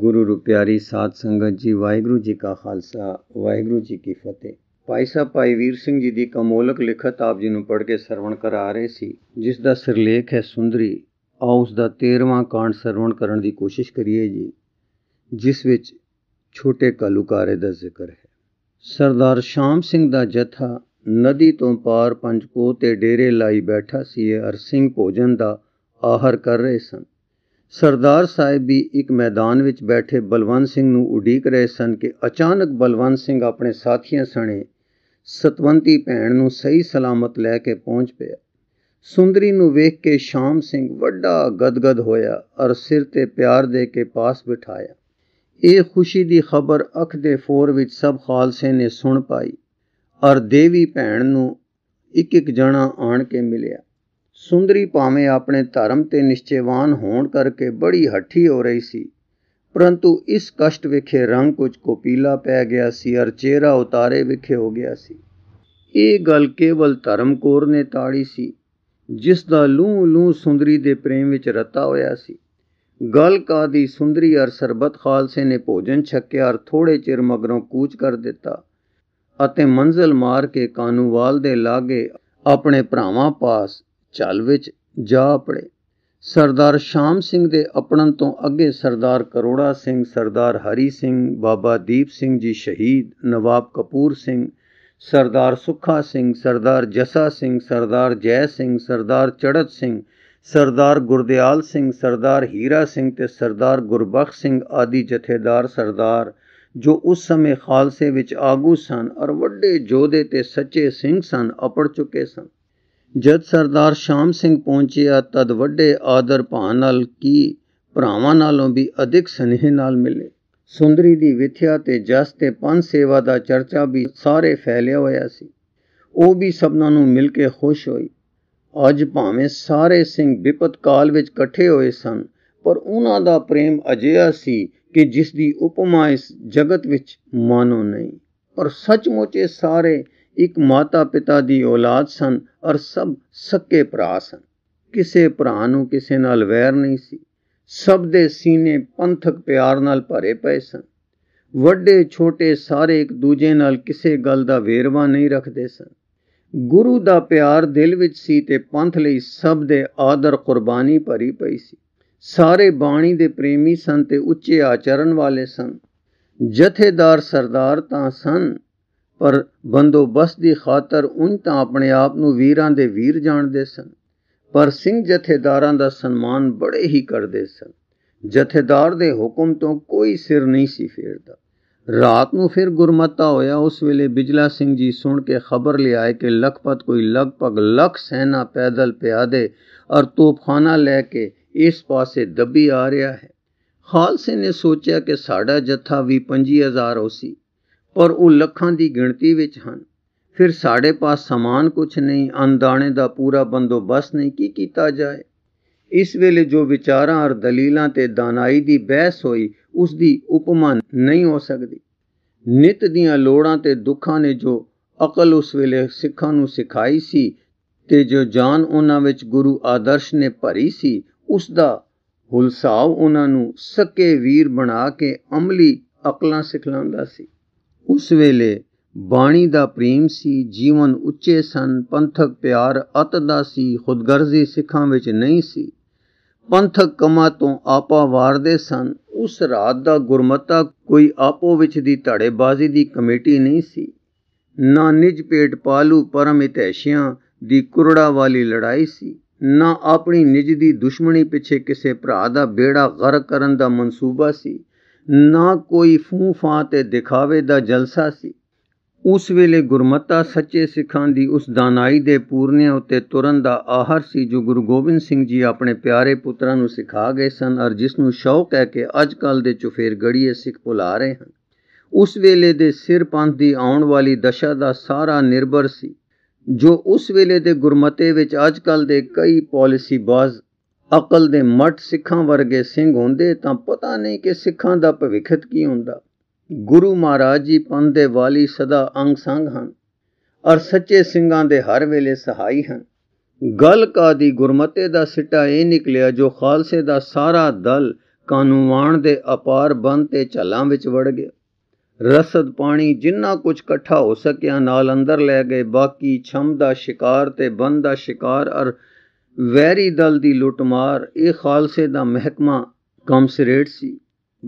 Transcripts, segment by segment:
ਗੁਰੂ ਰੁਪਿਆਰੀ ਸਾਧ ਸੰਗਤ ਜੀ ਵਾਹਿਗੁਰੂ ਜੀ ਕਾ ਖਾਲਸਾ ਵਾਹਿਗੁਰੂ ਜੀ ਕੀ ਫਤਿਹ ਭਾਈ ਸਾਹਿਬ ਭਾਈ ਵੀਰ ਸਿੰਘ ਜੀ ਦੀ ਕਮੋਲਕ ਲਿਖਤ ਆਪ ਜੀ ਨੂੰ ਪੜ੍ਹ ਕੇ ਸਰਵਣ ਕਰਾ ਰਹੇ ਸੀ ਜਿਸ ਦਾ ਸਿਰਲੇਖ ਹੈ ਸੁੰਦਰੀ ਆ ਉਸ ਦਾ 13ਵਾਂ ਕਾਂਡ ਸਰਵਣ ਕਰਨ ਦੀ ਕੋਸ਼ਿਸ਼ ਕਰੀਏ ਜੀ ਜਿਸ ਵਿੱਚ ਛੋਟੇ ਕਲੂਕਾਰੇ ਦਾ ਜ਼ਿਕਰ ਹੈ ਸਰਦਾਰ ਸ਼ਾਮ ਸਿੰਘ ਦਾ ਜਥਾ ਨਦੀ ਤੋਂ ਪਾਰ ਪੰਜਕੋ ਤੇ ਡੇਰੇ ਲਾਈ ਬੈਠਾ ਸੀ ਅਰ ਸਿੰਘ ਭੋਜਨ ਦਾ ਆਹਰ ਕਰ ਰਹੇ ਸਨ ਸਰਦਾਰ ਸਾਹਿਬ ਵੀ ਇੱਕ ਮੈਦਾਨ ਵਿੱਚ ਬੈਠੇ ਬਲਵੰਤ ਸਿੰਘ ਨੂੰ ਉਡੀਕ ਰਹੇ ਸਨ ਕਿ ਅਚਾਨਕ ਬਲਵੰਤ ਸਿੰਘ ਆਪਣੇ ਸਾਥੀਆਂ ਸਣੇ ਸਤਵੰਤੀ ਭੈਣ ਨੂੰ ਸਹੀ ਸਲਾਮਤ ਲੈ ਕੇ ਪਹੁੰਚ ਪਿਆ ਸੁੰਦਰੀ ਨੂੰ ਵੇਖ ਕੇ ਸ਼ਾਮ ਸਿੰਘ ਵੱਡਾ ਗਦਗਦ ਹੋਇਆ ਔਰ ਸਿਰ ਤੇ ਪਿਆਰ ਦੇ ਕੇ ਪਾਸ ਬਿਠਾਇਆ ਇਹ ਖੁਸ਼ੀ ਦੀ ਖਬਰ ਅੱਖ ਦੇ ਫੋਰ ਵਿੱਚ ਸਭ ਖਾਲਸੇ ਨੇ ਸੁਣ ਪਾਈ ਔਰ ਦੇਵੀ ਭੈਣ ਨੂੰ ਇੱਕ ਇੱਕ ਜਣਾ ਆਣ ਕੇ ਮਿਲਿਆ ਸੁੰਦਰੀ ਭਾਵੇਂ ਆਪਣੇ ਧਰਮ ਤੇ ਨਿਸ਼ਚੇਵਾਨ ਹੋਣ ਕਰਕੇ ਬੜੀ ਹੱਠੀ ਹੋ ਰਹੀ ਸੀ ਪਰੰਤੂ ਇਸ ਕਸ਼ਟ ਵਿਖੇ ਰੰਗ ਕੁਝ ਕੋਪੀਲਾ ਪੈ ਗਿਆ ਸੀ ਅਰ ਚਿਹਰਾ ਉਤਾਰੇ ਵਿਖੇ ਹੋ ਗਿਆ ਸੀ ਇਹ ਗੱਲ ਕੇਵਲ ਧਰਮਕੋਰ ਨੇ ਤਾੜੀ ਸੀ ਜਿਸ ਦਾ ਲੂ ਲੂ ਸੁੰਦਰੀ ਦੇ ਪ੍ਰੇਮ ਵਿੱਚ ਰਤਾ ਹੋਇਆ ਸੀ ਗੱਲ ਕਾਦੀ ਸੁੰਦਰੀ ਅਰ ਸਰਬਤ ਖਾਲਸੇ ਨੇ ਭੋਜਨ ਛੱਕਿਆ ਅਰ ਥੋੜੇ ਚਿਰ ਮਗਰੋਂ ਕੂਚ ਕਰ ਦਿੱਤਾ ਅਤੇ ਮੰਜ਼ਲ ਮਾਰ ਕੇ ਕਾਨੂਵਾਲ ਦੇ ਲਾਗੇ ਆਪਣੇ ਭਰਾਵਾਂ ਪਾਸ ਚਲ ਵਿੱਚ ਜਾ ਪੜੇ ਸਰਦਾਰ ਸ਼ਾਮ ਸਿੰਘ ਦੇ ਅਪਣਨ ਤੋਂ ਅੱਗੇ ਸਰਦਾਰ ਕਰੋੜਾ ਸਿੰਘ ਸਰਦਾਰ ਹਰੀ ਸਿੰਘ ਬਾਬਾ ਦੀਪ ਸਿੰਘ ਜੀ ਸ਼ਹੀਦ ਨਵਾਬ ਕਪੂਰ ਸਿੰਘ ਸਰਦਾਰ ਸੁਖਾ ਸਿੰਘ ਸਰਦਾਰ ਜਸਾ ਸਿੰਘ ਸਰਦਾਰ ਜੈ ਸਿੰਘ ਸਰਦਾਰ ਚੜਤ ਸਿੰਘ ਸਰਦਾਰ ਗੁਰਦਿਆਲ ਸਿੰਘ ਸਰਦਾਰ ਹੀਰਾ ਸਿੰਘ ਤੇ ਸਰਦਾਰ ਗੁਰਬਖਸ਼ ਸਿੰਘ ਆਦਿ ਜਥੇਦਾਰ ਸਰਦਾਰ ਜੋ ਉਸ ਸਮੇਂ ਖਾਲਸੇ ਵਿੱਚ ਆਗੂ ਸਨ ਔਰ ਵੱਡੇ ਜੋਧੇ ਤੇ ਸੱਚੇ ਸਿੰਘ ਸਨ ਅਪੜ ਚੁੱਕੇ ਸਨ ਜਦ ਸਰਦਾਰ ਸ਼ਾਮ ਸਿੰਘ ਪਹੁੰਚਿਆ ਤਦ ਵੱਡੇ ਆਦਰ ਭਾਣ ਨਾਲ ਕੀ ਭਰਾਵਾਂ ਨਾਲੋਂ ਵੀ ਅਧਿਕ ਸਨੇਹ ਨਾਲ ਮਿਲੇ ਸੁੰਦਰੀ ਦੀ ਵਿਥਿਆ ਤੇ ਜਸ ਤੇ ਪੰਨ ਸੇਵਾ ਦਾ ਚਰਚਾ ਵੀ ਸਾਰੇ ਫੈਲਿਆ ਹੋਇਆ ਸੀ ਉਹ ਵੀ ਸਭਨਾਂ ਨੂੰ ਮਿਲ ਕੇ ਖੁਸ਼ ਹੋਈ ਅੱਜ ਭਾਵੇਂ ਸਾਰੇ ਸਿੰਘ ਵਿਪਤ ਕਾਲ ਵਿੱਚ ਇਕੱਠੇ ਹੋਏ ਸਨ ਪਰ ਉਹਨਾਂ ਦਾ ਪ੍ਰੇਮ ਅਜਿਹਾ ਸੀ ਕਿ ਜਿਸ ਦੀ ਉਪਮਾ ਇਸ ਜਗਤ ਵਿੱਚ ਮਾਨੋ ਨਹੀਂ ਪਰ ਸੱਚਮੁੱਚ ਇਹ ਸਾਰੇ ਇੱਕ ਮਾਤਾ ਪਿਤਾ ਦੀ ਔਲਾਦ ਸਨ ਔਰ ਸਭ ਸਕੇ ਭਰਾ ਸਨ ਕਿਸੇ ਭਰਾ ਨੂੰ ਕਿਸੇ ਨਾਲ ਵੈਰ ਨਹੀਂ ਸੀ ਸਭ ਦੇ ਸੀਨੇ ਪੰਥਕ ਪਿਆਰ ਨਾਲ ਭਰੇ ਪਏ ਸਨ ਵੱਡੇ ਛੋਟੇ ਸਾਰੇ ਇੱਕ ਦੂਜੇ ਨਾਲ ਕਿਸੇ ਗੱਲ ਦਾ ਵੇਰਵਾ ਨਹੀਂ ਰੱਖਦੇ ਸਨ ਗੁਰੂ ਦਾ ਪਿਆਰ ਦਿਲ ਵਿੱਚ ਸੀ ਤੇ ਪੰਥ ਲਈ ਸਭ ਦੇ ਆਦਰ ਕੁਰਬਾਨੀ ਭਰੀ ਪਈ ਸੀ ਸਾਰੇ ਬਾਣੀ ਦੇ ਪ੍ਰੇਮੀ ਸਨ ਤੇ ਉੱਚੇ ਆਚਰਣ ਵਾਲੇ ਸਨ ਜਥੇਦਾਰ ਸਰਦਾਰ ਤਾਂ ਸਨ ਪਰ ਬੰਦੋਬਸਤ ਦੀ ਖਾਤਰ ਉਨ ਤਾਂ ਆਪਣੇ ਆਪ ਨੂੰ ਵੀਰਾਂ ਦੇ ਵੀਰ ਜਾਣਦੇ ਸਨ ਪਰ ਸਿੰਘ ਜਥੇਦਾਰਾਂ ਦਾ ਸਨਮਾਨ ਬੜੇ ਹੀ ਕਰਦੇ ਸਨ ਜਥੇਦਾਰ ਦੇ ਹੁਕਮ ਤੋਂ ਕੋਈ ਸਿਰ ਨਹੀਂ ਸੀ ਫੇਰਦਾ ਰਾਤ ਨੂੰ ਫਿਰ ਗੁਰਮਤਾ ਹੋਇਆ ਉਸ ਵੇਲੇ ਬਿਜਲਾ ਸਿੰਘ ਜੀ ਸੁਣ ਕੇ ਖਬਰ ਲਿਆਏ ਕਿ ਲਖਪਤ ਕੋਈ ਲਗਭਗ ਲੱਖ ਸੈਨਾ ਪੈਦਲ ਪਿਆਦੇ ਔਰ ਤੋਪਖਾਨਾ ਲੈ ਕੇ ਇਸ ਪਾਸੇ ਦੱਬੀ ਆ ਰਿਹਾ ਹੈ ਖਾਲਸੇ ਨੇ ਸੋਚਿਆ ਕਿ ਸਾਡਾ ਜੱਥਾ ਵੀ 25000 ਹੋਸੀ ਔਰ ਉਹ ਲੱਖਾਂ ਦੀ ਗਿਣਤੀ ਵਿੱਚ ਹਨ ਫਿਰ ਸਾਡੇ ਪਾਸ ਸਮਾਨ ਕੁਝ ਨਹੀਂ ਅੰਦਾਣੇ ਦਾ ਪੂਰਾ ਬੰਦੋਬਸਤ ਨਹੀਂ ਕੀ ਕੀਤਾ ਜਾਏ ਇਸ ਵੇਲੇ ਜੋ ਵਿਚਾਰਾਂ ਔਰ ਦਲੀਲਾਂ ਤੇ ਦਾਨਾਈ ਦੀ ਬਹਿਸ ਹੋਈ ਉਸ ਦੀ ਉਪਮਾ ਨਹੀਂ ਹੋ ਸਕਦੀ ਨਿਤ ਦੀਆਂ ਲੋੜਾਂ ਤੇ ਦੁੱਖਾਂ ਨੇ ਜੋ ਅਕਲ ਉਸ ਵੇਲੇ ਸਿੱਖਾਂ ਨੂੰ ਸਿਖਾਈ ਸੀ ਤੇ ਜੋ ਜਾਨ ਉਹਨਾਂ ਵਿੱਚ ਗੁਰੂ ਆਦਰਸ਼ ਨੇ ਭਰੀ ਸੀ ਉਸ ਦਾ ਹੁਲਸਾਵ ਉਹਨਾਂ ਨੂੰ ਸਕੇ ਵੀਰ ਬਣਾ ਕੇ ਅਮਲੀ ਅਕਲਾਂ ਸਿਖਲਾਉਂਦਾ ਸੀ ਉਸ ਵੇਲੇ ਬਾਣੀ ਦਾ ਪ੍ਰੇਮ ਸੀ ਜੀਵਨ ਉੱਚੇ ਸਨ ਪੰਥਕ ਪਿਆਰ ਅਤ ਦਾ ਸੀ ਖੁਦਗਰਜ਼ੀ ਸਿੱਖਾਂ ਵਿੱਚ ਨਹੀਂ ਸੀ ਪੰਥਕ ਕਮਾ ਤੋਂ ਆਪਾ ਵਾਰਦੇ ਸਨ ਉਸ ਰਾਤ ਦਾ ਗੁਰਮਤਾ ਕੋਈ ਆਪੋ ਵਿੱਚ ਦੀ ਧੜੇਬਾਜ਼ੀ ਦੀ ਕਮੇਟੀ ਨਹੀਂ ਸੀ ਨਾ ਨਿਜ ਪੇਟ ਪਾਲੂ ਪਰਮ ਇਤੈਸ਼ਿਆਂ ਦੀ ਕੁਰੜਾ ਵਾਲੀ ਲੜਾਈ ਸੀ ਨਾ ਆਪਣੀ ਨਿਜ ਦੀ ਦੁਸ਼ਮਣੀ ਪਿੱਛੇ ਕਿਸੇ ਭਰਾ ਦਾ ਬੇੜਾ ਗਰਕ ਕਰਨ ਦਾ ਮਨਸੂਬਾ ਸੀ ਨਾ ਕੋਈ ਫੂਫਾਂ ਤੇ ਦਿਖਾਵੇ ਦਾ ਜਲਸਾ ਸੀ ਉਸ ਵੇਲੇ ਗੁਰਮਤਾ ਸੱਚੇ ਸਿੱਖਾਂ ਦੀ ਉਸ ਦਾਨਾਈ ਦੇ ਪੂਰਨਿਆਂ ਉੱਤੇ ਤੁਰਨ ਦਾ ਆਹਰ ਸੀ ਜੋ ਗੁਰੂ ਗੋਬਿੰਦ ਸਿੰਘ ਜੀ ਆਪਣੇ ਪਿਆਰੇ ਪੁੱਤਰਾਂ ਨੂੰ ਸਿਖਾ ਗਏ ਸਨ ਔਰ ਜਿਸ ਨੂੰ ਸ਼ੌਕ ਹੈ ਕਿ ਅੱਜ ਕੱਲ ਦੇ ਚੁਫੇਰ ਗੜੀਏ ਸਿੱਖ ਭੁਲਾ ਰਹੇ ਹਨ ਉਸ ਵੇਲੇ ਦੇ ਸਿਰ ਪੰਥ ਦੀ ਆਉਣ ਵਾਲੀ ਦਸ਼ਾ ਦਾ ਸਾਰਾ ਨਿਰਭਰ ਸੀ ਜੋ ਉਸ ਵੇਲੇ ਦੇ ਗੁਰਮਤੇ ਵਿੱਚ ਅੱਜ ਕੱਲ ਦੇ ਕਈ ਪਾਲਿਸੀ ਬਾਜ਼ ਅਕਲ ਦੇ ਮੱਠ ਸਿੱਖਾਂ ਵਰਗੇ ਸਿੰਘ ਹੁੰਦੇ ਤਾਂ ਪਤਾ ਨਹੀਂ ਕਿ ਸਿੱਖਾਂ ਦਾ ਭਵਿੱਖਤ ਕੀ ਹੁੰਦਾ ਗੁਰੂ ਮਹਾਰਾਜ ਜੀ ਪੰਦੇ ਵਾਲੀ ਸਦਾ ਅੰਗ ਸੰਗ ਹਨ ਔਰ ਸੱਚੇ ਸਿੰਘਾਂ ਦੇ ਹਰ ਵੇਲੇ ਸਹਾਈ ਹਨ ਗਲ ਕਾਦੀ ਗੁਰਮਤੇ ਦਾ ਸਿੱਟਾ ਇਹ ਨਿਕਲਿਆ ਜੋ ਖਾਲਸੇ ਦਾ ਸਾਰਾ ਦਲ ਕਾਨੂੰਵਾਨ ਦੇ ਅਪਾਰ ਬੰਦ ਤੇ ਝਲਾਂ ਵਿੱਚ ਵੜ ਗਿਆ ਰਸਦ ਪਾਣੀ ਜਿੰਨਾ ਕੁਝ ਇਕੱਠਾ ਹੋ ਸਕਿਆ ਨਾਲ ਅੰਦਰ ਲੈ ਗਏ ਬਾਕੀ ਛਮ ਦਾ ਸ਼ਿਕਾਰ ਤੇ ਬੰਦ ਦਾ ਸ਼ਿਕਾਰ ਔਰ ਵੈਰੀ ਦਲ ਦੀ ਲੁੱਟਮਾਰ ਇਹ ਖਾਲਸੇ ਦਾ ਮਹਿਕਮਾ ਕਮਸਰੇਟ ਸੀ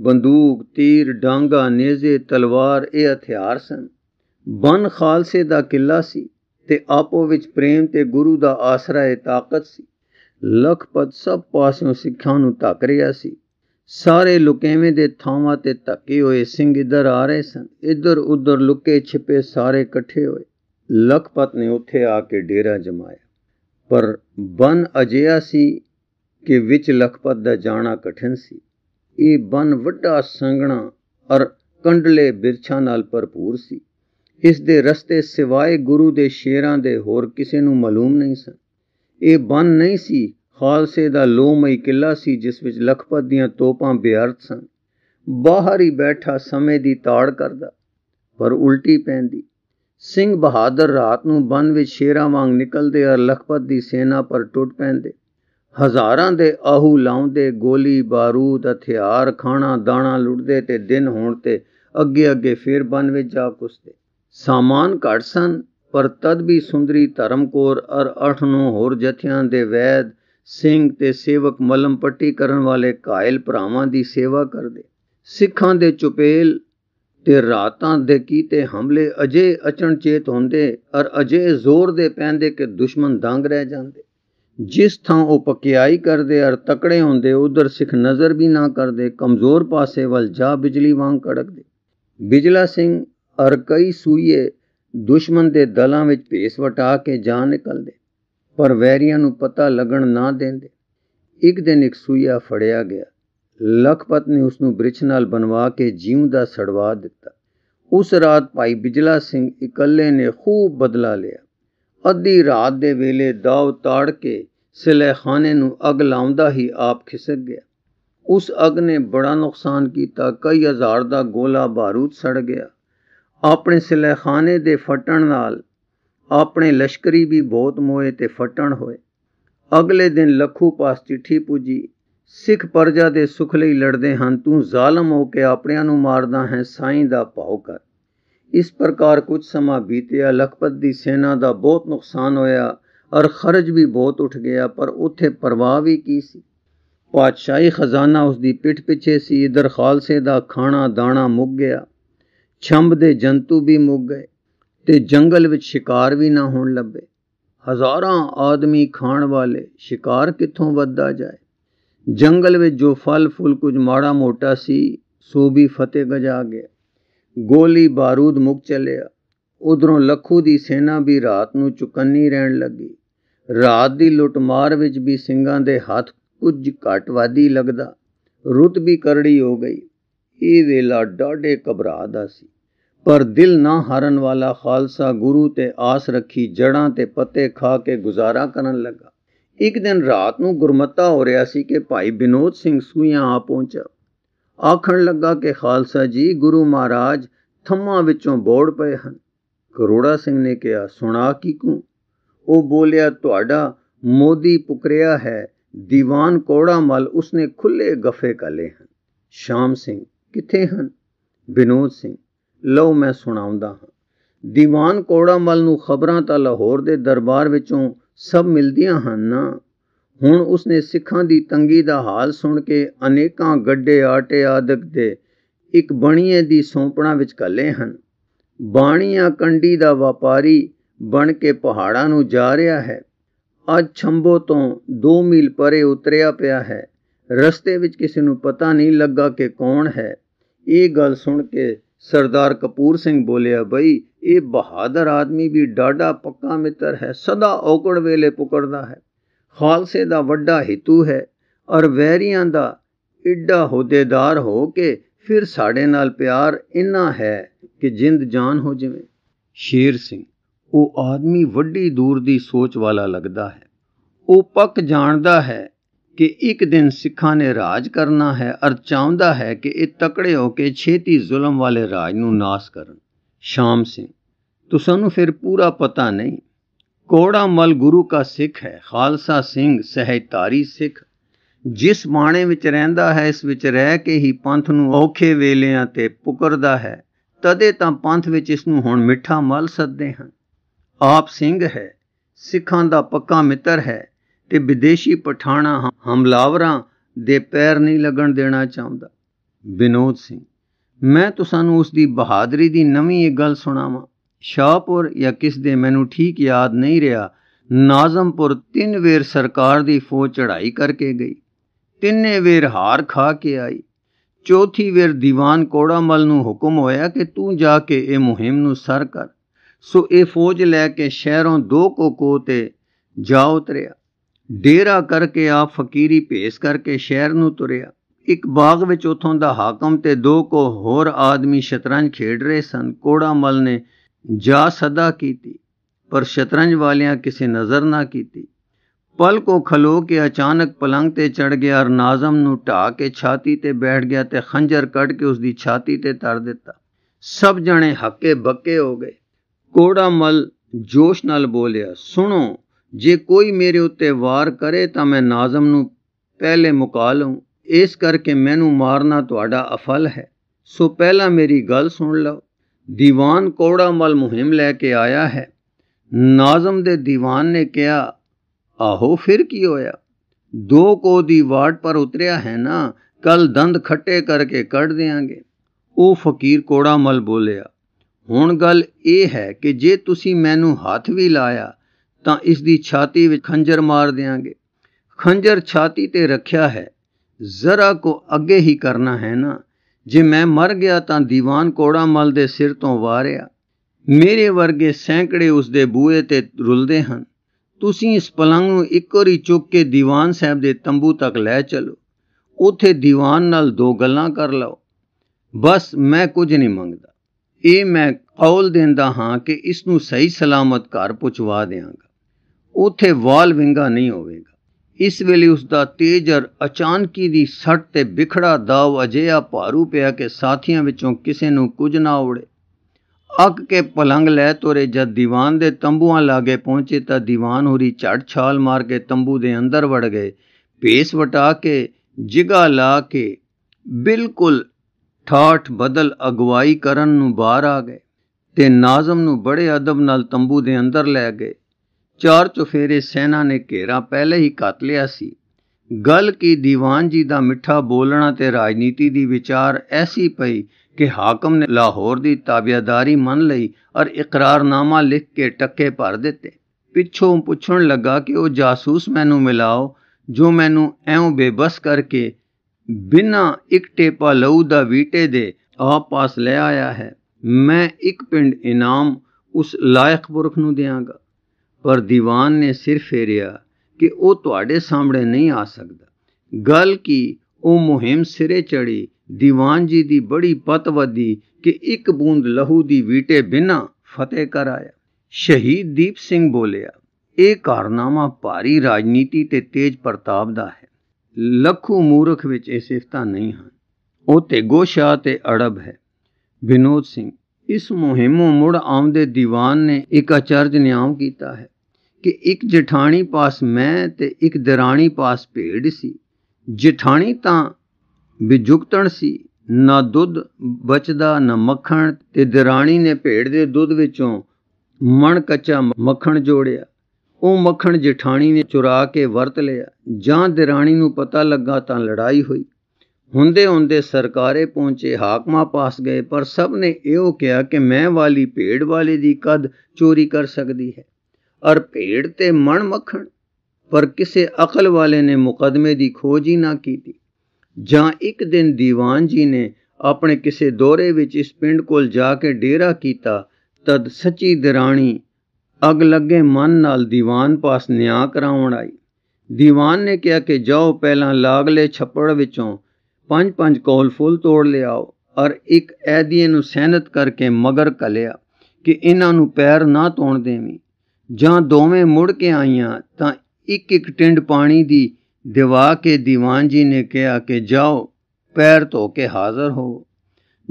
ਬੰਦੂਕ ਤੀਰ ਡਾਂਗਾ ਨੇਜ਼ੇ ਤਲਵਾਰ ਇਹ ਹਥਿਆਰ ਸਨ ਬਨ ਖਾਲਸੇ ਦਾ ਕਿਲਾ ਸੀ ਤੇ ਆਪੋ ਵਿੱਚ ਪ੍ਰੇਮ ਤੇ ਗੁਰੂ ਦਾ ਆਸਰਾ ਇਹ ਤਾਕਤ ਸੀ ਲਖਪਤ ਸਭ ਪਾਸਿਓਂ ਸਿੱਖਾਂ ਨੂੰ ਧੱਕ ਰਿਹਾ ਸੀ ਸਾਰੇ ਲੁਕੇਵੇਂ ਦੇ ਥਾਵਾਂ ਤੇ ਧੱਕੇ ਹੋਏ ਸਿੰਘ ਇੱਧਰ ਆ ਰਹੇ ਸਨ ਇੱਧਰ ਉੱਧਰ ਲੁਕੇ ਛਿਪੇ ਸਾਰੇ ਇਕੱਠੇ ਹੋਏ ਲਖਪਤ ਨੇ ਉੱਥੇ ਆ ਕੇ ਡੇਰਾ ਜਮਾਇਆ ਪਰ ਬਨ ਅਜਿਆ ਸੀ ਕਿ ਵਿੱਚ ਲਖਪਤ ਦਾ ਜਾਣਾ ਕਠਿਨ ਸੀ ਇਹ ਬਨ ਵੱਡਾ ਸੰਗਣਾ ਔਰ ਕੰਡਲੇ ਬਿਰਛਾਂ ਨਾਲ ਭਰਪੂਰ ਸੀ ਇਸ ਦੇ ਰਸਤੇ ਸਿਵਾਏ ਗੁਰੂ ਦੇ ਸ਼ੇਰਾਂ ਦੇ ਹੋਰ ਕਿਸੇ ਨੂੰ ਮਾਲੂਮ ਨਹੀਂ ਸਨ ਇਹ ਬਨ ਨਹੀਂ ਸੀ ਖਾਲਸੇ ਦਾ ਲੋਮਈ ਕਿਲਾ ਸੀ ਜਿਸ ਵਿੱਚ ਲਖਪਤ ਦੀਆਂ ਤੋਪਾਂ ਬਿਆਰਤ ਸਨ ਬਾਹਰ ਹੀ ਬੈਠਾ ਸਮੇਂ ਦੀ ਤਾੜ ਕਰਦਾ ਪਰ ਉਲਟੀ ਪੈਂਦੀ ਸਿੰਘ ਬਹਾਦਰ ਰਾਤ ਨੂੰ ਬੰਨ ਵਿੱਚ ਸ਼ੇਰਾਂ ਵਾਂਗ ਨਿਕਲਦੇ ਔਰ ਲਖਪਤ ਦੀ ਸੈਨਾ ਪਰ ਟੁੱਟ ਪੈਂਦੇ ਹਜ਼ਾਰਾਂ ਦੇ ਆਹੂ ਲਾਉਂਦੇ ਗੋਲੀ ਬਾਰੂਦ ਹਥਿਆਰ ਖਾਣਾ ਦਾਣਾ ਲੁੱਟਦੇ ਤੇ ਦਿਨ ਹੋਣ ਤੇ ਅੱਗੇ ਅੱਗੇ ਫੇਰ ਬੰਨ ਵਿੱਚ ਜਾ ਕੁਸਤੇ ਸਾਮਾਨ ਘਟ ਸਨ ਪਰ ਤਦ ਵੀ ਸੁੰਦਰੀ ਧਰਮਕੋਰ ਅਰ ਅਠ ਨੂੰ ਹੋਰ ਜਥਿਆਂ ਦੇ ਵੈਦ ਸਿੰਘ ਤੇ ਸੇਵਕ ਮਲਮ ਪੱਟੀ ਕਰਨ ਵਾਲੇ ਕਾਇਲ ਭਰਾਵਾਂ ਦੀ ਸੇਵਾ ਕਰਦੇ ਸਿੱਖਾਂ ਦੇ ਚੁਪੇਲ ਤੇ ਰਾਤਾਂ ਦੇ ਕੀਤੇ ਹਮਲੇ ਅਜੇ ਅਚਨਚੇਤ ਹੁੰਦੇ ਅਰ ਅਜੇ ਜ਼ੋਰ ਦੇ ਪੈਂਦੇ ਕਿ ਦੁਸ਼ਮਣ ਦੰਗ ਰਹਿ ਜਾਂਦੇ ਜਿਸ ਥਾਂ ਉਹ ਪਕਿਆਈ ਕਰਦੇ ਅਰ ਤਕੜੇ ਹੁੰਦੇ ਉਧਰ ਸਿੱਖ ਨਜ਼ਰ ਵੀ ਨਾ ਕਰਦੇ ਕਮਜ਼ੋਰ ਪਾਸੇ ਵੱਲ ਜਾ ਬਿਜਲੀ ਵਾਂਗ ਕੜਕਦੇ ਬਿਜਲਾ ਸਿੰਘ ਅਰ ਕਈ ਸੂਈਏ ਦੁਸ਼ਮਣ ਦੇ ਦਲਾਂ ਵਿੱਚ ਭੇਸ ਵਟਾ ਕੇ ਜਾ ਨਿਕਲਦੇ ਪਰ ਵੈਰੀਆਂ ਨੂੰ ਪਤਾ ਲੱਗਣ ਨਾ ਦਿੰਦੇ ਇੱਕ ਦਿਨ ਇੱਕ ਸੂਈਆ ਫੜਿਆ ਗਿਆ ਲਖਪਤ ਨੇ ਉਸ ਨੂੰ ਬ੍ਰਿਛ ਨਾਲ ਬਨਵਾ ਕੇ ਜੀਉ ਦਾ ਸੜਵਾ ਦਿੱਤਾ ਉਸ ਰਾਤ ਭਾਈ ਬਿਜਲਾ ਸਿੰਘ ਇਕੱਲੇ ਨੇ ਖੂਬ ਬਦਲਾ ਲਿਆ ਅੱਧੀ ਰਾਤ ਦੇ ਵੇਲੇ ਦਾਵ ਤਾੜ ਕੇ ਸਿਲੇਖਾਨੇ ਨੂੰ ਅਗ ਲਾਉਂਦਾ ਹੀ ਆਪ ਖਿਸਕ ਗਿਆ ਉਸ ਅਗ ਨੇ ਬੜਾ ਨੁਕਸਾਨ ਕੀਤਾ ਕਈ ਹਜ਼ਾਰ ਦਾ ਗੋਲਾ ਬਾਰੂਦ ਸੜ ਗਿਆ ਆਪਣੇ ਸਿਲੇਖਾਨੇ ਦੇ ਫਟਣ ਨਾਲ ਆਪਣੇ ਲਸ਼ਕਰੀ ਵੀ ਬਹੁਤ ਮੋਏ ਤੇ ਫਟਣ ਹੋਏ ਅਗਲੇ ਦਿਨ ਲੱਖੂ ਪਾਸ ਚਿੱਠੀ ਪੁੱਜੀ ਸਿੱਖ ਪਰਜਾ ਦੇ ਸੁਖ ਲਈ ਲੜਦੇ ਹਨ ਤੂੰ ਜ਼ਾਲਮ ਹੋ ਕੇ ਆਪਣਿਆਂ ਨੂੰ ਮਾਰਦਾ ਹੈ ਸਾਈਂ ਦਾ ਭਾਉ ਕਰ ਇਸ ਪ੍ਰਕਾਰ ਕੁਝ ਸਮਾਂ ਬੀਤਿਆ ਲਖਪਤ ਦੀ ਸੈਨਾ ਦਾ ਬਹੁਤ ਨੁਕਸਾਨ ਹੋਇਆ ਔਰ ਖਰਚ ਵੀ ਬਹੁਤ ਉੱਠ ਗਿਆ ਪਰ ਉੱਥੇ ਪਰਵਾਹ ਵੀ ਕੀ ਸੀ ਪਾਤਸ਼ਾਹੀ ਖਜ਼ਾਨਾ ਉਸ ਦੀ ਪਿੱਠ ਪਿੱਛੇ ਸੀ ਇਧਰ ਖਾਲਸੇ ਦਾ ਖਾਣਾ ਦਾਣਾ ਮੁੱਕ ਗਿਆ ਛੰਬ ਦੇ ਜੰਤੂ ਵੀ ਮੁੱਕ ਗਏ ਤੇ ਜੰਗਲ ਵਿੱਚ ਸ਼ਿਕਾਰ ਵੀ ਨਾ ਹੋਣ ਲੱਭੇ ਹਜ਼ਾਰਾਂ ਆਦਮੀ ਖਾਣ ਵਾਲੇ ਸ਼ਿਕਾਰ ਕਿੱਥੋਂ ਵੱਧਦਾ ਜਾਏ ਜੰਗਲ ਵਿੱਚ ਜੋ ਫਲ ਫੁੱਲ ਕੁਝ ਮਾੜਾ ਮੋਟਾ ਸੀ ਸੋ ਵੀ ਫਤਿਹ ਗਜਾ ਗਿਆ ਗੋਲੀ ਬਾਰੂਦ ਮੁਕ ਚੱਲਿਆ ਉਧਰੋਂ ਲੱਖੂ ਦੀ ਸੈਨਾ ਵੀ ਰਾਤ ਨੂੰ ਚੁਕੰਨੀ ਰਹਿਣ ਲੱਗੀ ਰਾਤ ਦੀ ਲੁੱਟਮਾਰ ਵਿੱਚ ਵੀ ਸਿੰਘਾਂ ਦੇ ਹੱਥ ਕੁਝ ਘਟਵਾਦੀ ਲੱਗਦਾ ਰੁੱਤ ਵੀ ਕਰੜੀ ਹੋ ਗਈ ਇਹ ਵੇਲਾ ਡਾਢੇ ਘਬਰਾ ਦਾ ਸੀ ਪਰ ਦਿਲ ਨਾ ਹਾਰਨ ਵਾਲਾ ਖਾਲਸਾ ਗੁਰੂ ਤੇ ਆਸ ਰੱਖੀ ਜੜਾਂ ਤੇ ਪੱਤੇ ਖਾ ਕੇ ਗੁਜ਼ਾਰਾ ਕਰਨ ਲੱਗਾ ਇੱਕ ਦਿਨ ਰਾਤ ਨੂੰ ਗੁਰਮਤਾ ਹੋ ਰਿਹਾ ਸੀ ਕਿ ਭਾਈ ਵਿਨੋਦ ਸਿੰਘ ਸੂਈਆਂ ਆ ਪਹੁੰਚਾ ਆਖਣ ਲੱਗਾ ਕਿ ਖਾਲਸਾ ਜੀ ਗੁਰੂ ਮਹਾਰਾਜ ਥੰਮਾਂ ਵਿੱਚੋਂ ਬੋੜ ਪਏ ਹਨ ਕਰੋੜਾ ਸਿੰਘ ਨੇ ਕਿਹਾ ਸੁਣਾ ਕੀ ਕੂ ਉਹ ਬੋਲਿਆ ਤੁਹਾਡਾ ਮੋਦੀ ਪੁਕਰਿਆ ਹੈ ਦੀਵਾਨ ਕੋੜਾ ਮਲ ਉਸਨੇ ਖੁੱਲੇ ਗਫੇ ਕਲੇ ਹਨ ਸ਼ਾਮ ਸਿੰਘ ਕਿੱਥੇ ਹਨ ਵਿਨੋਦ ਸਿੰਘ ਲਓ ਮੈਂ ਸੁਣਾਉਂਦਾ ਹਾਂ ਦੀਵਾਨ ਕੋੜਾ ਮਲ ਨੂੰ ਖਬਰਾਂ ਤਾਂ ਲਾਹੌਰ ਦੇ ਦਰਬਾਰ ਵਿੱਚੋਂ ਸਭ ਮਿਲਦੀਆਂ ਹਨ ਹੁਣ ਉਸਨੇ ਸਿੱਖਾਂ ਦੀ ਤੰਗੀ ਦਾ ਹਾਲ ਸੁਣ ਕੇ ਅਨੇਕਾਂ ਗੱਡੇ ਆਟੇ ਆਦਿਕ ਦੇ ਇੱਕ ਬਣੀਏ ਦੀ ਸੌਂਪਣਾ ਵਿੱਚ ਕੱਲੇ ਹਨ ਬਾਣੀਆਂ ਕੰਡੀ ਦਾ ਵਪਾਰੀ ਬਣ ਕੇ ਪਹਾੜਾਂ ਨੂੰ ਜਾ ਰਿਹਾ ਹੈ ਅੱਜ ਛੰਬੋ ਤੋਂ 2 ਮੀਲ ਪਰੇ ਉਤਰਿਆ ਪਿਆ ਹੈ ਰਸਤੇ ਵਿੱਚ ਕਿਸੇ ਨੂੰ ਪਤਾ ਨਹੀਂ ਲੱਗਾ ਕਿ ਕੌਣ ਹੈ ਇਹ ਗੱਲ ਸੁਣ ਕੇ ਸਰਦਾਰ ਕਪੂਰ ਸਿੰਘ ਬੋਲਿਆ ਬਈ ਇਹ ਬਹਾਦਰ ਆਦਮੀ ਵੀ ਡਾਡਾ ਪੱਕਾ ਮਿੱਤਰ ਹੈ ਸਦਾ ਔਕੜ ਵੇਲੇ ਪੁਕੜਦਾ ਹੈ ਖਾਲਸੇ ਦਾ ਵੱਡਾ ਹਿੱਤੂ ਹੈ ਔਰ ਵੈਰੀਆਂ ਦਾ ਇੱਡਾ ਹੋਦੇਦਾਰ ਹੋ ਕੇ ਫਿਰ ਸਾਡੇ ਨਾਲ ਪਿਆਰ ਇੰਨਾ ਹੈ ਕਿ ਜਿੰਦ ਜਾਨ ਹੋ ਜਿਵੇਂ ਸ਼ੇਰ ਸਿੰਘ ਉਹ ਆਦਮੀ ਵੱਡੀ ਦੂਰ ਦੀ ਸੋਚ ਵਾਲਾ ਲੱਗਦਾ ਹੈ ਉਹ ਪੱਕ ਜਾਣਦਾ ਹੈ ਕਿ ਇੱਕ ਦਿਨ ਸਿੱਖਾਂ ਨੇ ਰਾਜ ਕਰਨਾ ਹੈ ਅਰ ਚਾਹੁੰਦਾ ਹੈ ਕਿ ਇਹ ਤਕੜੇ ਹੋ ਕੇ ਛੇਤੀ ਜ਼ੁਲਮ ਵਾਲੇ ਰਾਜ ਨੂੰ ਨਾਸ ਕਰਨ ਸ਼ਾਮ ਸਿੰਘ ਤੁਸਾਨੂੰ ਫਿਰ ਪੂਰਾ ਪਤਾ ਨਹੀਂ ਕੋੜਾ ਮਲ ਗੁਰੂ ਕਾ ਸਿੱਖ ਹੈ ਖਾਲਸਾ ਸਿੰਘ ਸਹਿਤਾਰੀ ਸਿੱਖ ਜਿਸ ਬਾਣੇ ਵਿੱਚ ਰਹਿੰਦਾ ਹੈ ਇਸ ਵਿੱਚ ਰਹਿ ਕੇ ਹੀ ਪੰਥ ਨੂੰ ਔਖੇ ਵੇਲਿਆਂ ਤੇ ਪੁਕਰਦਾ ਹੈ ਤਦੇ ਤਾਂ ਪੰਥ ਵਿੱਚ ਇਸ ਨੂੰ ਹੁਣ ਮਿੱਠਾ ਮਲ ਸੱਦੇ ਹਨ ਆਪ ਸਿੰਘ ਹੈ ਸਿੱਖਾਂ ਦਾ ਪੱਕਾ ਮਿੱਤਰ ਹੈ ਤੇ ਵਿਦੇਸ਼ੀ ਪਠਾਣਾ ਹਮਲਾਵਰਾਂ ਦੇ ਪੈਰ ਨਹੀਂ ਲੱਗਣ ਦੇਣਾ ਚਾਹੁੰਦਾ ਬਿਨੋਦ ਸਿੰਘ ਮੈਂ ਤੁਹਾਨੂੰ ਉਸ ਦੀ ਬਹਾਦਰੀ ਦੀ ਨਵੀਂ ਇੱਕ ਗੱਲ ਸੁਣਾਵਾਂ ਸ਼ਾਹਪੁਰ ਜਾਂ ਕਿਸ ਦੇ ਮੈਨੂੰ ਠੀਕ ਯਾਦ ਨਹੀਂ ਰਿਹਾ ਨਾਜ਼ਮਪੁਰ ਤਿੰਨ ਵੇਰ ਸਰਕਾਰ ਦੀ ਫੌਜ ਚੜ੍ਹਾਈ ਕਰਕੇ ਗਈ ਤਿੰਨੇ ਵੇਰ ਹਾਰ ਖਾ ਕੇ ਆਈ ਚੌਥੀ ਵੇਰ ਦੀਵਾਨ ਕੋੜਾਮਲ ਨੂੰ ਹੁਕਮ ਹੋਇਆ ਕਿ ਤੂੰ ਜਾ ਕੇ ਇਹ ਮੁਹਿੰਮ ਨੂੰ ਸਰ ਕਰ ਸੋ ਇਹ ਫੌਜ ਲੈ ਕੇ ਸ਼ਹਿਰੋਂ ਦੋ ਕੋਕੋ ਤੇ ਜਾ ਉਤਰਿਆ ਡੇਰਾ ਕਰਕੇ ਆ ਫਕੀਰੀ ਭੇਸ ਕਰਕੇ ਸ਼ਹਿਰ ਨੂੰ ਤੁਰਿਆ ਇੱਕ ਬਾਗ ਵਿੱਚ ਉਥੋਂ ਦਾ ਹਾਕਮ ਤੇ ਦੋ ਕੋ ਹੋਰ ਆਦਮੀ ਸ਼ਤਰੰਜ ਖੇਡ ਰਹੇ ਸਨ ਕੋੜਾ ਮਲ ਨੇ ਜਾ ਸਦਾ ਕੀਤੀ ਪਰ ਸ਼ਤਰੰਜ ਵਾਲਿਆਂ ਕਿਸੇ ਨਜ਼ਰ ਨਾ ਕੀਤੀ ਪਲ ਕੋ ਖਲੋ ਕੇ ਅਚਾਨਕ ਪਲੰਗ ਤੇ ਚੜ ਗਿਆ ਔਰ ਨਾਜ਼ਮ ਨੂੰ ਢਾ ਕੇ ਛਾਤੀ ਤੇ ਬੈਠ ਗਿਆ ਤੇ ਖੰਜਰ ਕੱਢ ਕੇ ਉਸ ਦੀ ਛਾਤੀ ਤੇ ਤਰ ਦਿੱਤਾ ਸਭ ਜਣੇ ਹੱਕੇ ਬੱਕੇ ਹੋ ਗਏ ਕੋੜਾ ਮਲ ਜੋਸ਼ ਨਾਲ ਬੋਲਿਆ ਸੁਣੋ ਜੇ ਕੋਈ ਮੇਰੇ ਉੱਤੇ ਵਾਰ ਕਰੇ ਤਾਂ ਮੈਂ ਨਾਜ਼ਮ ਨੂੰ ਪਹਿਲੇ ਮੁਕਾ ਲਵਾਂ ਇਸ ਕਰਕੇ ਮੈਨੂੰ ਮਾਰਨਾ ਤੁਹਾਡਾ ਅਫਲ ਹੈ ਸੋ ਪਹਿਲਾਂ ਮੇਰੀ ਗੱਲ ਸੁਣ ਲਓ ਦੀਵਾਨ ਕੋੜਾ ਮਲ ਮੁਹਿੰਮ ਲੈ ਕੇ ਆਇਆ ਹੈ ਨਾਜ਼ਮ ਦੇ ਦੀਵਾਨ ਨੇ ਕਿਹਾ ਆਹੋ ਫਿਰ ਕੀ ਹੋਇਆ ਦੋ ਕੋ ਦੀ ਵਾਰਡ ਪਰ ਉਤਰਿਆ ਹੈ ਨਾ ਕੱਲ ਦੰਦ ਖੱਟੇ ਕਰਕੇ ਕੱਢ ਦੇਾਂਗੇ ਉਹ ਫਕੀਰ ਕੋੜਾ ਮਲ ਬੋਲਿਆ ਹੁਣ ਗੱਲ ਇਹ ਹੈ ਕਿ ਜੇ ਤੁਸੀਂ ਮੈਨੂੰ ਹੱਥ ਵੀ ਲਾਇਆ ਤਾਂ ਇਸ ਦੀ ਛਾਤੀ ਵਿੱਚ ਖੰਜਰ ਮਾਰ ਦੇਾਂਗੇ ਖੰਜਰ ਛਾਤੀ ਤੇ ਰੱਖਿਆ ਹੈ ਜ਼ਰਾ ਕੋ ਅੱਗੇ ਹੀ ਕਰਨਾ ਹੈ ਨਾ ਜੇ ਮੈਂ ਮਰ ਗਿਆ ਤਾਂ ਦੀਵਾਨ ਕੋੜਾ ਮਲ ਦੇ ਸਿਰ ਤੋਂ ਵਾਰਿਆ ਮੇਰੇ ਵਰਗੇ ਸੈਂਕੜੇ ਉਸ ਦੇ ਬੂਏ ਤੇ ਰੁਲਦੇ ਹਨ ਤੁਸੀਂ ਇਸ ਪਲੰਗ ਨੂੰ ਇੱਕ ਵਾਰੀ ਚੁੱਕ ਕੇ ਦੀਵਾਨ ਸਾਹਿਬ ਦੇ ਤੰਬੂ ਤੱਕ ਲੈ ਚਲੋ ਉਥੇ ਦੀਵਾਨ ਨਾਲ ਦੋ ਗੱਲਾਂ ਕਰ ਲਓ ਬਸ ਮੈਂ ਕੁਝ ਨਹੀਂ ਮੰਗਦਾ ਇਹ ਮੈਂ ਕੌਲ ਦਿੰਦਾ ਹਾਂ ਕਿ ਇਸ ਨੂੰ ਸਹੀ ਸਲਾਮਤ ਘਰ ਪਹੁੰਚਵਾ ਦੇਵਾਂਗਾ ਉਥੇ ਵਾਲ ਵਿੰਗਾ ਨਹੀਂ ਹੋਵੇਗਾ ਇਸ ਵੇਲੇ ਉਸ ਦਾ ਤੇਜਰ ਅਚਾਨਕੀ ਦੀ ਸੱਟ ਤੇ ਵਿਖੜਾ ਦਾਵ ਆ ਭਾਰੂ ਪਿਆ ਕਿ ਸਾਥੀਆਂ ਵਿੱਚੋਂ ਕਿਸੇ ਨੂੰ ਕੁਝ ਨਾ ਉੜੇ ਅੱਕ ਕੇ ਪਲੰਗ ਲੈ ਤੋਰੇ ਜਦ ਦੀਵਾਨ ਦੇ ਤੰਬੂਆਂ ਲਾਗੇ ਪਹੁੰਚੇ ਤਾਂ ਦੀਵਾਨ ਹੋਰੀ ਛੜ ਛਾਲ ਮਾਰ ਕੇ ਤੰਬੂ ਦੇ ਅੰਦਰ ਵੜ ਗਏ ਭੇਸ ਵਟਾ ਕੇ ਜਿਗਾ ਲਾ ਕੇ ਬਿਲਕੁਲ ਠਾਠ ਬਦਲ ਅਗਵਾਈ ਕਰਨ ਨੂੰ ਬਾਹਰ ਆ ਗਏ ਤੇ ਨਾਜ਼ਮ ਨੂੰ ਬੜੇ ਅਦਬ ਨਾਲ ਤੰਬੂ ਦੇ ਅੰਦਰ ਲੈ ਗਏ ਚਾਰ ਚੁਫੇਰੇ ਸੈਨਾ ਨੇ ਘੇਰਾ ਪਹਿਲੇ ਹੀ ਕੱਟ ਲਿਆ ਸੀ ਗੱਲ ਕੀ ਦੀਵਾਨ ਜੀ ਦਾ ਮਿੱਠਾ ਬੋਲਣਾ ਤੇ ਰਾਜਨੀਤੀ ਦੀ ਵਿਚਾਰ ਐਸੀ ਪਈ ਕਿ ਹਾਕਮ ਨੇ ਲਾਹੌਰ ਦੀ ਤਾਬਿਆਦਾਰੀ ਮੰਨ ਲਈ ਔਰ ਇਕਰਾਰਨਾਮਾ ਲਿਖ ਕੇ ਟੱਕੇ ਭਰ ਦਿੱਤੇ ਪਿੱਛੋਂ ਪੁੱਛਣ ਲੱਗਾ ਕਿ ਉਹ ਜਾਸੂਸ ਮੈਨੂੰ ਮਿਲਾਓ ਜੋ ਮੈਨੂੰ ਐਉਂ ਬੇਬਸ ਕਰਕੇ ਬਿਨਾ ਇੱਕ ਟੇਪਾ ਲਊ ਦਾ ਵੀਟੇ ਦੇ ਆਪ ਪਾਸ ਲੈ ਆਇਆ ਹੈ ਮੈਂ ਇੱਕ ਪਿੰਡ ਇਨਾਮ ਉਸ ਲਾਇਕ ਬੁਰਖ ਨੂੰ ਦਿਆਂਗਾ ਪਰ ਦੀਵਾਨ ਨੇ ਸਿਰ ਫੇਰਿਆ ਕਿ ਉਹ ਤੁਹਾਡੇ ਸਾਹਮਣੇ ਨਹੀਂ ਆ ਸਕਦਾ ਗੱਲ ਕੀ ਉਹ ਮੁਹਿੰਮ ਸਿਰੇ ਚੜੀ ਦੀਵਾਨ ਜੀ ਦੀ ਬੜੀ ਪਤਵਦੀ ਕਿ ਇੱਕ ਬੂੰਦ ਲਹੂ ਦੀ ਵੀਟੇ ਬਿਨਾ ਫਤਿਹ ਕਰ ਆਇਆ ਸ਼ਹੀਦ ਦੀਪ ਸਿੰਘ ਬੋਲਿਆ ਇਹ ਕਾਰਨਾਮਾ ਭਾਰੀ ਰਾਜਨੀਤੀ ਤੇ ਤੇਜ ਪ੍ਰਤਾਪ ਦਾ ਹੈ ਲੱਖੂ ਮੂਰਖ ਵਿੱਚ ਇਹ ਸਿਫਤਾਂ ਨਹੀਂ ਹਨ ਉਹ ਤੇ ਗੋਸ਼ਾ ਤੇ ਅੜਬ ਹੈ ਵਿਨੋਦ ਸਿੰਘ ਇਸ ਮੁਹਿੰਮੋਂ ਮੁੜ ਆਉਂਦੇ ਦੀਵਾਨ ਨੇ ਇੱਕ ਅਚਰਜ ਨਿਆਮ ਕੀਤਾ ਹੈ ਕਿ ਇੱਕ ਜਠਾਣੀ ਪਾਸ ਮੈਂ ਤੇ ਇੱਕ ਦਰਾਣੀ ਪਾਸ ਭੇਡ ਸੀ ਜਠਾਣੀ ਤਾਂ ਵਿਜੁਕਤਣ ਸੀ ਨਾ ਦੁੱਧ ਬਚਦਾ ਨਾ ਮੱਖਣ ਤੇ ਦਰਾਣੀ ਨੇ ਭੇਡ ਦੇ ਦੁੱਧ ਵਿੱਚੋਂ ਮਣ ਕੱਚਾ ਮੱਖਣ ਜੋੜਿਆ ਉਹ ਮੱਖਣ ਜਠਾਣੀ ਨੇ ਚੁਰਾ ਕੇ ਵਰਤ ਲਿਆ ਜਾਂ ਦਰਾਣੀ ਨੂੰ ਪਤਾ ਲੱਗਾ ਤਾਂ ਲੜਾਈ ਹੋਈ ਹੁੰਦੇ ਹੁੰਦੇ ਸਰਕਾਰੇ ਪਹੁੰਚੇ ਹਾਕਮਾਂ ਪਾਸ ਗਏ ਪਰ ਸਭ ਨੇ ਇਹੋ ਕਿਹਾ ਕਿ ਮੈਂ ਵਾਲੀ ਭੇਡ ਵਾਲੇ ਦੀ ਕਦ ਚੋਰੀ ਕਰ ਸਕਦੀ ਹੈ ਔਰ ਭੇੜ ਤੇ ਮਣ ਮੱਖਣ ਪਰ ਕਿਸੇ ਅਕਲ ਵਾਲੇ ਨੇ ਮੁਕਦਮੇ ਦੀ ਖੋਜ ਹੀ ਨਾ ਕੀਤੀ ਜਾਂ ਇੱਕ ਦਿਨ ਦੀਵਾਨ ਜੀ ਨੇ ਆਪਣੇ ਕਿਸੇ ਦੌਰੇ ਵਿੱਚ ਇਸ ਪਿੰਡ ਕੋਲ ਜਾ ਕੇ ਡੇਰਾ ਕੀਤਾ ਤਦ ਸੱਚੀ ਦਰਾਣੀ ਅਗ ਲੱਗੇ ਮਨ ਨਾਲ ਦੀਵਾਨ ਪਾਸ ਨਿਆ ਕਰਾਉਣ ਆਈ ਦੀਵਾਨ ਨੇ ਕਿਹਾ ਕਿ ਜਾਓ ਪਹਿਲਾਂ ਲਾਗਲੇ ਛੱਪੜ ਵਿੱਚੋਂ ਪੰਜ ਪੰਜ ਕੋਲ ਫੁੱਲ ਤੋੜ ਲਿਆਓ ਔਰ ਇੱਕ ਐਦੀਏ ਨੂੰ ਸਹਿਨਤ ਕਰਕੇ ਮਗਰ ਕਲਿਆ ਕਿ ਇਹਨਾਂ ਨੂੰ ਪੈਰ ਨਾ ਤੋਣ ਦੇਵੀਂ ਜਾਂ ਦੋਵੇਂ ਮੁੜ ਕੇ ਆਈਆਂ ਤਾਂ ਇੱਕ ਇੱਕ ਟਿੰਡ ਪਾਣੀ ਦੀ ਦਿਵਾ ਕੇ ਦੀਵਾਨ ਜੀ ਨੇ ਕਿਹਾ ਕਿ ਜਾਓ ਪੈਰ ਧੋ ਕੇ ਹਾਜ਼ਰ ਹੋ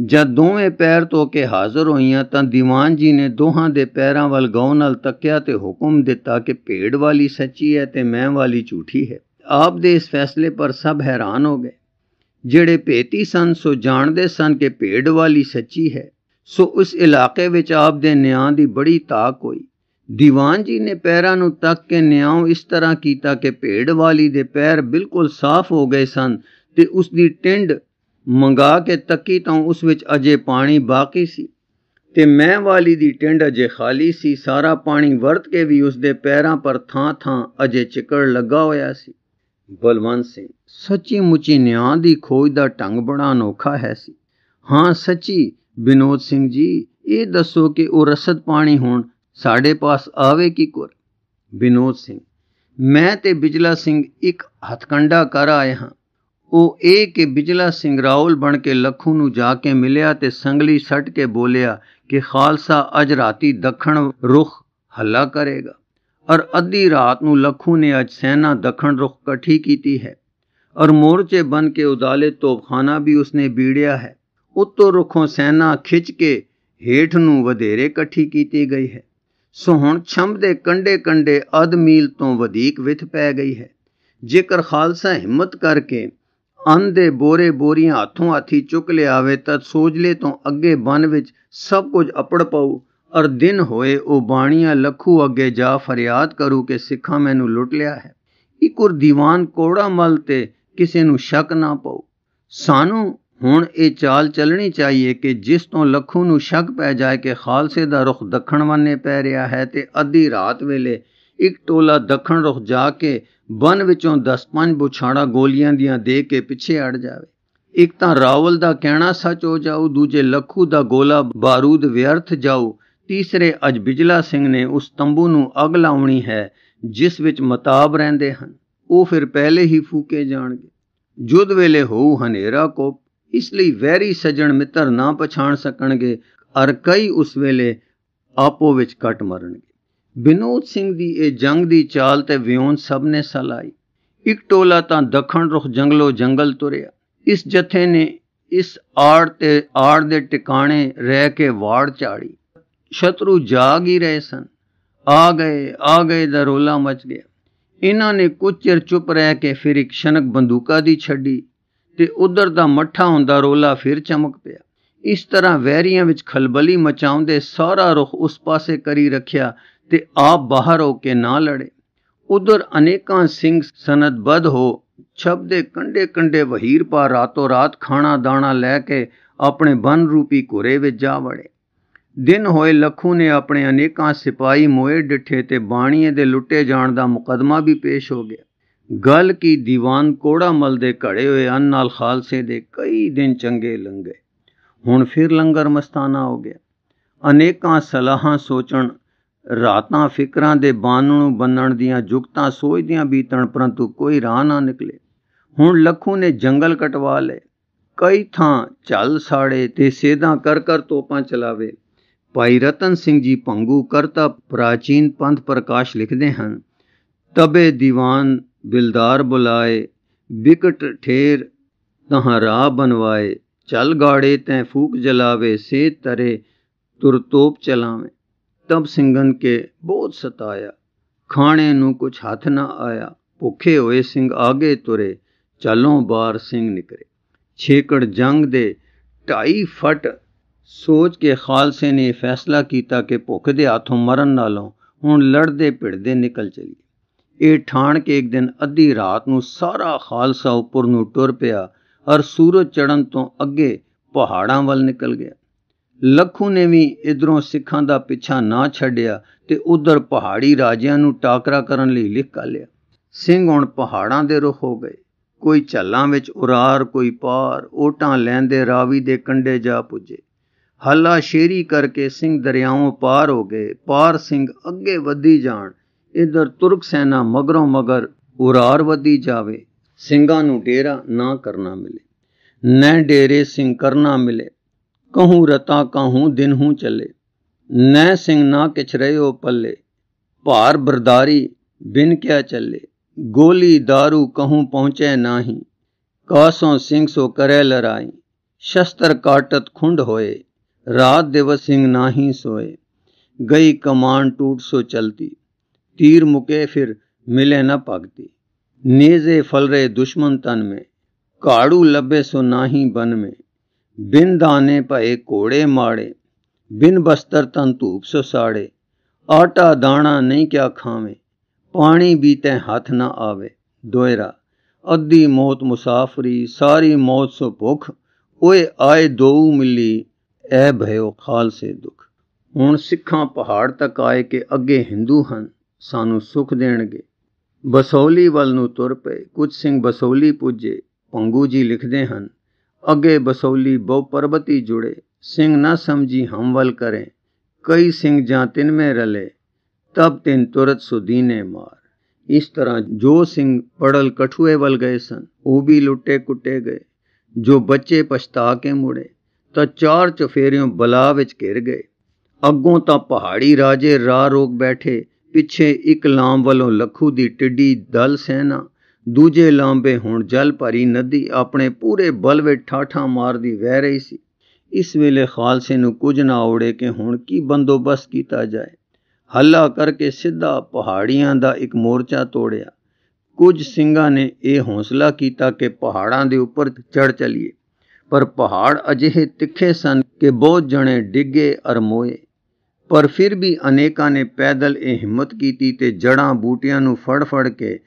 ਜਦ ਦੋਵੇਂ ਪੈਰ ਧੋ ਕੇ ਹਾਜ਼ਰ ਹੋਈਆਂ ਤਾਂ ਦੀਵਾਨ ਜੀ ਨੇ ਦੋਹਾਂ ਦੇ ਪੈਰਾਂ ਵੱਲ ਗਉ ਨਾਲ ਤੱਕਿਆ ਤੇ ਹੁਕਮ ਦਿੱਤਾ ਕਿ ਭੇਡ ਵਾਲੀ ਸੱਚੀ ਹੈ ਤੇ ਮੈਂ ਵਾਲੀ ਝੂਠੀ ਹੈ ਆਪ ਦੇ ਇਸ ਫੈਸਲੇ ਪਰ ਸਭ ਹੈਰਾਨ ਹੋ ਗਏ ਜਿਹੜੇ ਭੇਤੀ ਸਨ ਸੋ ਜਾਣਦੇ ਸਨ ਕਿ ਭੇਡ ਵਾਲੀ ਸੱਚੀ ਹੈ ਸੋ ਉਸ ਇਲਾਕੇ ਵਿੱਚ ਆਪ ਦੇ ਨਿਆਂ ਦੀ ਬੜੀ ਤਾਕ ਹੋਈ ਦੀਵਾਨ ਜੀ ਨੇ ਪੈਰਾਂ ਨੂੰ ਤੱਕ ਕੇ ਨਿਆਉ ਇਸ ਤਰ੍ਹਾਂ ਕੀਤਾ ਕਿ ਭੇਡ ਵਾਲੀ ਦੇ ਪੈਰ ਬਿਲਕੁਲ ਸਾਫ਼ ਹੋ ਗਏ ਸਨ ਤੇ ਉਸ ਦੀ ਟਿੰਡ ਮੰਗਾ ਕੇ ਤੱਕੀ ਤਾਂ ਉਸ ਵਿੱਚ ਅਜੇ ਪਾਣੀ ਬਾਕੀ ਸੀ ਤੇ ਮੈਂ ਵਾਲੀ ਦੀ ਟਿੰਡ ਅਜੇ ਖਾਲੀ ਸੀ ਸਾਰਾ ਪਾਣੀ ਵਰਤ ਕੇ ਵੀ ਉਸ ਦੇ ਪੈਰਾਂ ਪਰ ਥਾਂ-ਥਾਂ ਅਜੇ ਚਿਕੜ ਲੱਗਾ ਹੋਇਆ ਸੀ ਬਲਵੰਤ ਸਿੰਘ ਸੱਚੀ ਮੁੱਚੀ ਨਿਆਂ ਦੀ ਖੋਜ ਦਾ ਢੰਗ ਬੜਾ ਅਨੋਖਾ ਹੈ ਸੀ ਹਾਂ ਸੱਚੀ ਬਿਨੋਦ ਸਿੰਘ ਜੀ ਇਹ ਦੱਸੋ ਕਿ ਉਹ ਰਸਦ ਪਾਣੀ ਹੁਣ ਸਾਡੇ ਪਾਸ ਆਵੇ ਕੀ ਕੋਰ ਬਿਨੋਦ ਸਿੰਘ ਮੈਂ ਤੇ ਬਿਜਲਾ ਸਿੰਘ ਇੱਕ ਹਥਕੰਡਾ ਕਰ ਆਏ ਹਾਂ ਉਹ ਇਹ ਕਿ ਬਿਜਲਾ ਸਿੰਘ ਰਾਉਲ ਬਣ ਕੇ ਲੱਖੂ ਨੂੰ ਜਾ ਕੇ ਮਿਲਿਆ ਤੇ ਸੰਗਲੀ ਛੱਟ ਕੇ ਬੋਲਿਆ ਕਿ ਖਾਲਸਾ ਅਜ ਰਾਤੀ ਦੱਖਣ ਰੁਖ ਹੱਲਾ ਕਰੇਗਾ ਔਰ ਅੱਧੀ ਰਾਤ ਨੂੰ ਲੱਖੂ ਨੇ ਅਜ ਸੈਨਾ ਦੱਖਣ ਰੁਖ ਇਕੱਠੀ ਕੀਤੀ ਹੈ ਔਰ ਮੋਰਚੇ ਬਨ ਕੇ ਉਦਾਲੇ ਤੋਪਖਾਨਾ ਵੀ ਉਸਨੇ ਬੀੜਿਆ ਹੈ ਉਤੋਂ ਰੁਖੋਂ ਸੈਨਾ ਖਿੱਚ ਕੇ ਹੇਠ ਨੂੰ ਵਧੇਰੇ ਇਕੱਠੀ ਕੀਤੀ ਗਈ ਹੈ ਸੋ ਹੁਣ ਛੰਬ ਦੇ ਕੰਡੇ-ਕੰਡੇ ਅਧ ਮੀਲ ਤੋਂ ਵਧੇਕ ਵਿਥ ਪੈ ਗਈ ਹੈ ਜੇਕਰ ਖਾਲਸਾ ਹਿੰਮਤ ਕਰਕੇ ਅੰਨ ਦੇ ਬੋਰੇ ਬੋਰੀਆਂ ਹੱਥੋਂ ਹਾਥੀ ਚੁੱਕ ਲਿਆਵੇ ਤਾਂ ਸੋਜਲੇ ਤੋਂ ਅੱਗੇ ਬਨ ਵਿੱਚ ਸਭ ਕੁਝ ਅਪੜ ਪਾਉ ਅਰ ਦਿਨ ਹੋਏ ਉਹ ਬਾਣੀਆਂ ਲੱਖੂ ਅੱਗੇ ਜਾ ਫਰਿਆਦ ਕਰੂ ਕਿ ਸਿੱਖਾਂ ਮੈਨੂੰ ਲੁੱਟ ਲਿਆ ਹੈ ਇੱਕ ਦੀਵਾਨ ਕੋੜਾ ਮਲ ਤੇ ਕਿਸੇ ਨੂੰ ਸ਼ੱਕ ਨਾ ਪਾਉ ਸਾਨੂੰ ਹੁਣ ਇਹ ਚਾਲ ਚੱਲਣੀ ਚਾਹੀਏ ਕਿ ਜਿਸ ਤੋਂ ਲੱਖੂ ਨੂੰ ਸ਼ੱਕ ਪੈ ਜਾਏ ਕਿ ਖਾਲਸੇ ਦਾ ਰੁਖ ਦੱਖਣ ਵੰਨੇ ਪੈ ਰਿਹਾ ਹੈ ਤੇ ਅੱਧੀ ਰਾਤ ਵੇਲੇ ਇੱਕ ਟੋਲਾ ਦੱਖਣ ਰੁਖ ਜਾ ਕੇ ਬਨ ਵਿੱਚੋਂ 10-5 ਬੁਛਾੜਾ ਗੋਲੀਆਂ ਦੀਆਂ ਦੇ ਕੇ ਪਿੱਛੇ ਅੜ ਜਾਵੇ ਇੱਕ ਤਾਂ ਰਾਵਲ ਦਾ ਕਹਿਣਾ ਸੱਚ ਹੋ ਜਾਊ ਦੂਜੇ ਲੱਖੂ ਦਾ ਗੋਲਾ ਬਾਰੂਦ ਵਿਅਰਥ ਜਾਊ ਤੀਸਰੇ ਅਜ ਬਿਜਲਾ ਸਿੰਘ ਨੇ ਉਸ ਤੰਬੂ ਨੂੰ ਅਗ ਲਾਉਣੀ ਹੈ ਜਿਸ ਵਿੱਚ ਮਤਾਬ ਰਹਿੰਦੇ ਹਨ ਉਹ ਫਿਰ ਪਹਿਲੇ ਹੀ ਫੂਕੇ ਜਾਣਗੇ ਜੁਦ ਵੇਲੇ ਹੋਊ ਹਨੇਰਾ ਕੋ ਇਸ ਲਈ ਵੈਰੀ ਸਜਣ ਮਿੱਤਰ ਨਾ ਪਛਾਣ ਸਕਣਗੇ ਅਰ ਕਈ ਉਸ ਵੇਲੇ ਆਪੋ ਵਿੱਚ ਕੱਟ ਮਰਨਗੇ ਬਿਨੋਦ ਸਿੰਘ ਦੀ ਇਹ ਜੰਗ ਦੀ ਚਾਲ ਤੇ ਵਿਉਂ ਸਭ ਨੇ ਸਲਾਈ ਇੱਕ ਟੋਲਾ ਤਾਂ ਦੱਖਣ ਰੁਖ ਜੰਗਲੋ ਜੰਗਲ ਤੁਰਿਆ ਇਸ ਜਥੇ ਨੇ ਇਸ ਆੜ ਤੇ ਆੜ ਦੇ ਟਿਕਾਣੇ ਰਹਿ ਕੇ ਵਾੜ ਝਾੜੀ ਸ਼ਤਰੂ ਜਾਗ ਹੀ ਰਹੇ ਸਨ ਆ ਗਏ ਆ ਗਏ ਦਾ ਰੋਲਾ ਮਚ ਗਿਆ ਇਹਨਾਂ ਨੇ ਕੁਝ ਚਿਰ ਚੁੱਪ ਰਹਿ ਕੇ ਫਿਰ ਇੱਕ ਸ਼ਨਕ ਬੰਦੂਕਾ ਦੀ ਛੱਡੀ ਤੇ ਉਧਰ ਦਾ ਮੱਠਾ ਹੁੰਦਾ ਰੋਲਾ ਫਿਰ ਚਮਕ ਪਿਆ ਇਸ ਤਰ੍ਹਾਂ ਵੈਰੀਆਂ ਵਿੱਚ ਖਲਬਲੀ ਮਚਾਉਂਦੇ ਸਾਰਾ ਰੁਖ ਉਸ ਪਾਸੇ ਕਰੀ ਰੱਖਿਆ ਤੇ ਆਪ ਬਾਹਰ ਹੋ ਕੇ ਨਾ ਲੜੇ ਉਧਰ ਅਨੇਕਾਂ ਸਿੰਘ ਸਨਦਬਦ ਹੋ ਛਬ ਦੇ ਕੰਡੇ ਕੰਡੇ ਵਹੀਰ ਪਾ ਰਾਤੋਂ ਰਾਤ ਖਾਣਾ ਦਾਣਾ ਲੈ ਕੇ ਆਪਣੇ ਬਨ ਰੂਪੀ ਘੋਰੇ ਵਿੱਚ ਜਾ ਵੜੇ ਦਿਨ ਹੋਏ ਲੱਖੂ ਨੇ ਆਪਣੇ ਅਨੇਕਾਂ ਸਿਪਾਈ ਮੋਏ ਡਿੱਠੇ ਤੇ ਬਾਣੀਏ ਦੇ ਲੁੱਟੇ ਜਾਣ ਦਾ ਮੁਕਦਮਾ ਵੀ ਪੇਸ਼ ਹੋ ਗਿਆ ਗੱਲ ਕੀ ਦੀਵਾਨ ਕੋੜਾ ਮਲ ਦੇ ਘੜੇ ਹੋਏ ਅੰਨ ਨਾਲ ਖਾਲਸੇ ਦੇ ਕਈ ਦਿਨ ਚੰਗੇ ਲੰਗੇ ਹੁਣ ਫਿਰ ਲੰਗਰ ਮਸਤਾਨਾ ਹੋ ਗਿਆ ਅਨੇਕਾਂ ਸਲਾਹਾਂ ਸੋਚਣ ਰਾਤਾਂ ਫਿਕਰਾਂ ਦੇ ਬਾਨਣ ਨੂੰ ਬੰਨਣ ਦੀਆਂ ਜੁਗਤਾਂ ਸੋਚਦਿਆਂ ਬੀਤਣ ਪਰੰਤੂ ਕੋਈ ਰਾਹ ਨਾ ਨਿਕਲੇ ਹੁਣ ਲੱਖੂ ਨੇ ਜੰਗਲ ਕਟਵਾ ਲਏ ਕਈ ਥਾਂ ਚੱਲ ਸਾੜੇ ਤੇ ਸੇਧਾਂ ਕਰ ਕਰ ਤੋਪਾਂ ਚਲਾਵੇ ਭਾਈ ਰਤਨ ਸਿੰਘ ਜੀ ਭੰਗੂ ਕਰਤਾ ਪ੍ਰਾਚੀਨ ਪੰਥ ਪ੍ਰਕਾਸ਼ ਲਿਖਦੇ ਹਨ ਤਬੇ ਦੀਵਾਨ ਬਿਲਦਾਰ ਬੁਲਾਏ ਵਿਕਟ ਠੇਰ ਤਹਾਂ ਰਾਹ ਬਨਵਾਏ ਚਲ ਗਾੜੇ ਤੈ ਫੂਕ ਜਲਾਵੇ ਸੇ ਤਰੇ ਤੁਰਤੋਪ ਚਲਾਵੇ ਤਬ ਸਿੰਘਨ ਕੇ ਬਹੁਤ ਸਤਾਇਆ ਖਾਣੇ ਨੂੰ ਕੁਛ ਹੱਥ ਨਾ ਆਇਆ ਭੁੱਖੇ ਹੋਏ ਸਿੰਘ ਆਗੇ ਤੁਰੇ ਚਲੋਂ ਬਾਰ ਸਿੰਘ ਨਿਕਰੇ ਛੇਕੜ ਜੰਗ ਦੇ ਢਾਈ ਫਟ ਸੋਚ ਕੇ ਖਾਲਸੇ ਨੇ ਫੈਸਲਾ ਕੀਤਾ ਕਿ ਭੁੱਖ ਦੇ ਹੱਥੋਂ ਮਰਨ ਨਾਲੋਂ ਹੁਣ ਲੜਦੇ ਭਿੜਦੇ ਨਿਕਲ ਚਲੀ ਇਹ ਠਾਣ ਕੇ ਇੱਕ ਦਿਨ ਅੱਧੀ ਰਾਤ ਨੂੰ ਸਾਰਾ ਖਾਲਸਾ ਉੱਪਰ ਨੂੰ ਟੁਰ ਪਿਆ ਔਰ ਸੂਰਜ ਚੜਨ ਤੋਂ ਅੱਗੇ ਪਹਾੜਾਂ ਵੱਲ ਨਿਕਲ ਗਿਆ ਲੱਖੂ ਨੇ ਵੀ ਇਧਰੋਂ ਸਿੱਖਾਂ ਦਾ ਪਿੱਛਾ ਨਾ ਛੱਡਿਆ ਤੇ ਉਧਰ ਪਹਾੜੀ ਰਾਜਿਆਂ ਨੂੰ ਟਾਕਰਾ ਕਰਨ ਲਈ ਲਿਖ ਲਿਆ ਸਿੰਘ ਹੁਣ ਪਹਾੜਾਂ ਦੇ ਰੁਖ ਹੋ ਗਏ ਕੋਈ ਝੱਲਾਂ ਵਿੱਚ ਉਰਾਰ ਕੋਈ ਪਾਰ ਓਟਾਂ ਲੈਂਦੇ ਰਾਵੀ ਦੇ ਕੰਡੇ ਜਾ ਪੁੱਜੇ ਹੱਲਾ ਸ਼ੇਰੀ ਕਰਕੇ ਸਿੰਘ ਦਰਿਆਵਾਂ ਪਾਰ ਹੋ ਗਏ ਪਾਰ ਸਿੰਘ ਅੱਗੇ ਵਧੀ ਜਾਣ ਇਧਰ ਤੁਰਕ ਸੈਨਾ ਮਗਰੋਂ ਮਗਰ ਉਰਾਰ ਵਧੀ ਜਾਵੇ ਸਿੰਘਾਂ ਨੂੰ ਡੇਰਾ ਨਾ ਕਰਨਾ ਮਿਲੇ ਨੈ ਡੇਰੇ ਸਿੰਘ ਕਰਨਾ ਮਿਲੇ ਕਹੂੰ ਰਤਾ ਕਹੂੰ ਦਿਨ ਹੂੰ ਚੱਲੇ ਨੈ ਸਿੰਘ ਨਾ ਕਿਛ ਰਿਓ ਪੱਲੇ ਭਾਰ ਬਰਦਾਰੀ ਬਿਨ ਕਿਆ ਚੱਲੇ ਗੋਲੀ दारू ਕਹੂੰ ਪਹੁੰਚੇ ਨਾਹੀ ਕਾਸੋਂ ਸਿੰਘ ਸੋ ਕਰੇ ਲੜਾਈ ਸ਼ਸਤਰ ਕਾਟਤ ਖੁੰਡ ਹੋਏ ਰਾਤ ਦਿਵਸ ਸਿੰਘ ਨਾਹੀ ਸੋਏ ਗਈ ਕਮਾਨ ਟੂਟ ਸੋ ਚਲਦੀ تیر مکے پھر ملے نہ پگتی نیزے فلرے دشمن تن میں کاڑو لبے سو ہی بن میں بن دانے پائے کوڑے ماڑے بن بستر تن توپ سو ساڑے آٹا دانا نہیں کیا کھاویں پانی بیتے ہاتھ نہ آوے ادھی موت مسافری ساری موت سو اوئے آئے دو ملی اے خال سے دکھ ہوں سکھاں پہاڑ تک آئے کہ اگے ہندو ہن ਸਾਨੂੰ ਸੁਖ ਦੇਣਗੇ ਬਸੌਲੀ ਵੱਲ ਨੂੰ ਤੁਰ ਪਏ ਕੁਝ ਸਿੰਘ ਬਸੌਲੀ ਪੁੱਜੇ ਪੰਗੂ ਜੀ ਲਿਖਦੇ ਹਨ ਅੱਗੇ ਬਸੌਲੀ ਬਹੁ ਪਰਬਤੀ ਜੁੜੇ ਸਿੰਘ ਨਾ ਸਮਝੀ ਹਮ ਵੱਲ ਕਰੇ ਕਈ ਸਿੰਘ ਜਾਂ ਤਿੰਨ ਮੇ ਰਲੇ ਤਬ ਤਿੰਨ ਤੁਰਤ ਸੁਦੀਨੇ ਮਾਰ ਇਸ ਤਰ੍ਹਾਂ ਜੋ ਸਿੰਘ ਪੜਲ ਕਠੂਏ ਵੱਲ ਗਏ ਸਨ ਉਹ ਵੀ ਲੁੱਟੇ ਕੁੱਟੇ ਗਏ ਜੋ ਬੱਚੇ ਪਛਤਾ ਕੇ ਮੁੜੇ ਤਾਂ ਚਾਰ ਚਫੇਰਿਓਂ ਬਲਾ ਵਿੱਚ ਘਿਰ ਗਏ ਅੱਗੋਂ ਤਾਂ ਪਹਾੜੀ ਰਾਜੇ ਰਾਹ ਰੋਕ ਬੈਠੇ ਪਿੱਛੇ ਇੱਕ ਲਾਮ ਵੱਲੋਂ ਲੱਖੂ ਦੀ ਟਿੱਡੀ ਦਲ ਸੈਨਾ ਦੂਜੇ ਲਾਂਬੇ ਹੁਣ ਜਲ ਭਰੀ ਨਦੀ ਆਪਣੇ ਪੂਰੇ ਬਲ ਵਿੱਚ ਠਾਠਾਂ ਮਾਰਦੀ ਵਹਿ ਰਹੀ ਸੀ ਇਸ ਵੇਲੇ ਖਾਲਸੇ ਨੂੰ ਕੁਝ ਨਾ ਔੜੇ ਕਿ ਹੁਣ ਕੀ ਬੰਦੋਬਸਤ ਕੀਤਾ ਜਾਏ ਹੱਲਾ ਕਰਕੇ ਸਿੱਧਾ ਪਹਾੜੀਆਂ ਦਾ ਇੱਕ ਮੋਰਚਾ ਤੋੜਿਆ ਕੁਝ ਸਿੰਘਾਂ ਨੇ ਇਹ ਹੌਸਲਾ ਕੀਤਾ ਕਿ ਪਹਾੜਾਂ ਦੇ ਉੱਪਰ ਚੜ ਚਲੀਏ ਪਰ ਪਹਾੜ ਅਜਿਹੇ ਤਿੱਖੇ ਸਨ ਕਿ ਬਹੁਤ ਜਣੇ ਡਿੱਗੇ ਅਰ ਮੋਏ ਪਰ ਫਿਰ ਵੀ ਅਨੇਕਾਂ ਨੇ ਪੈਦਲ ਇਹ ਹਿੰਮਤ ਕੀਤੀ ਤੇ ਜੜਾਂ ਬੂਟਿਆਂ ਨੂੰ ਫੜ-ਫੜ ਕੇ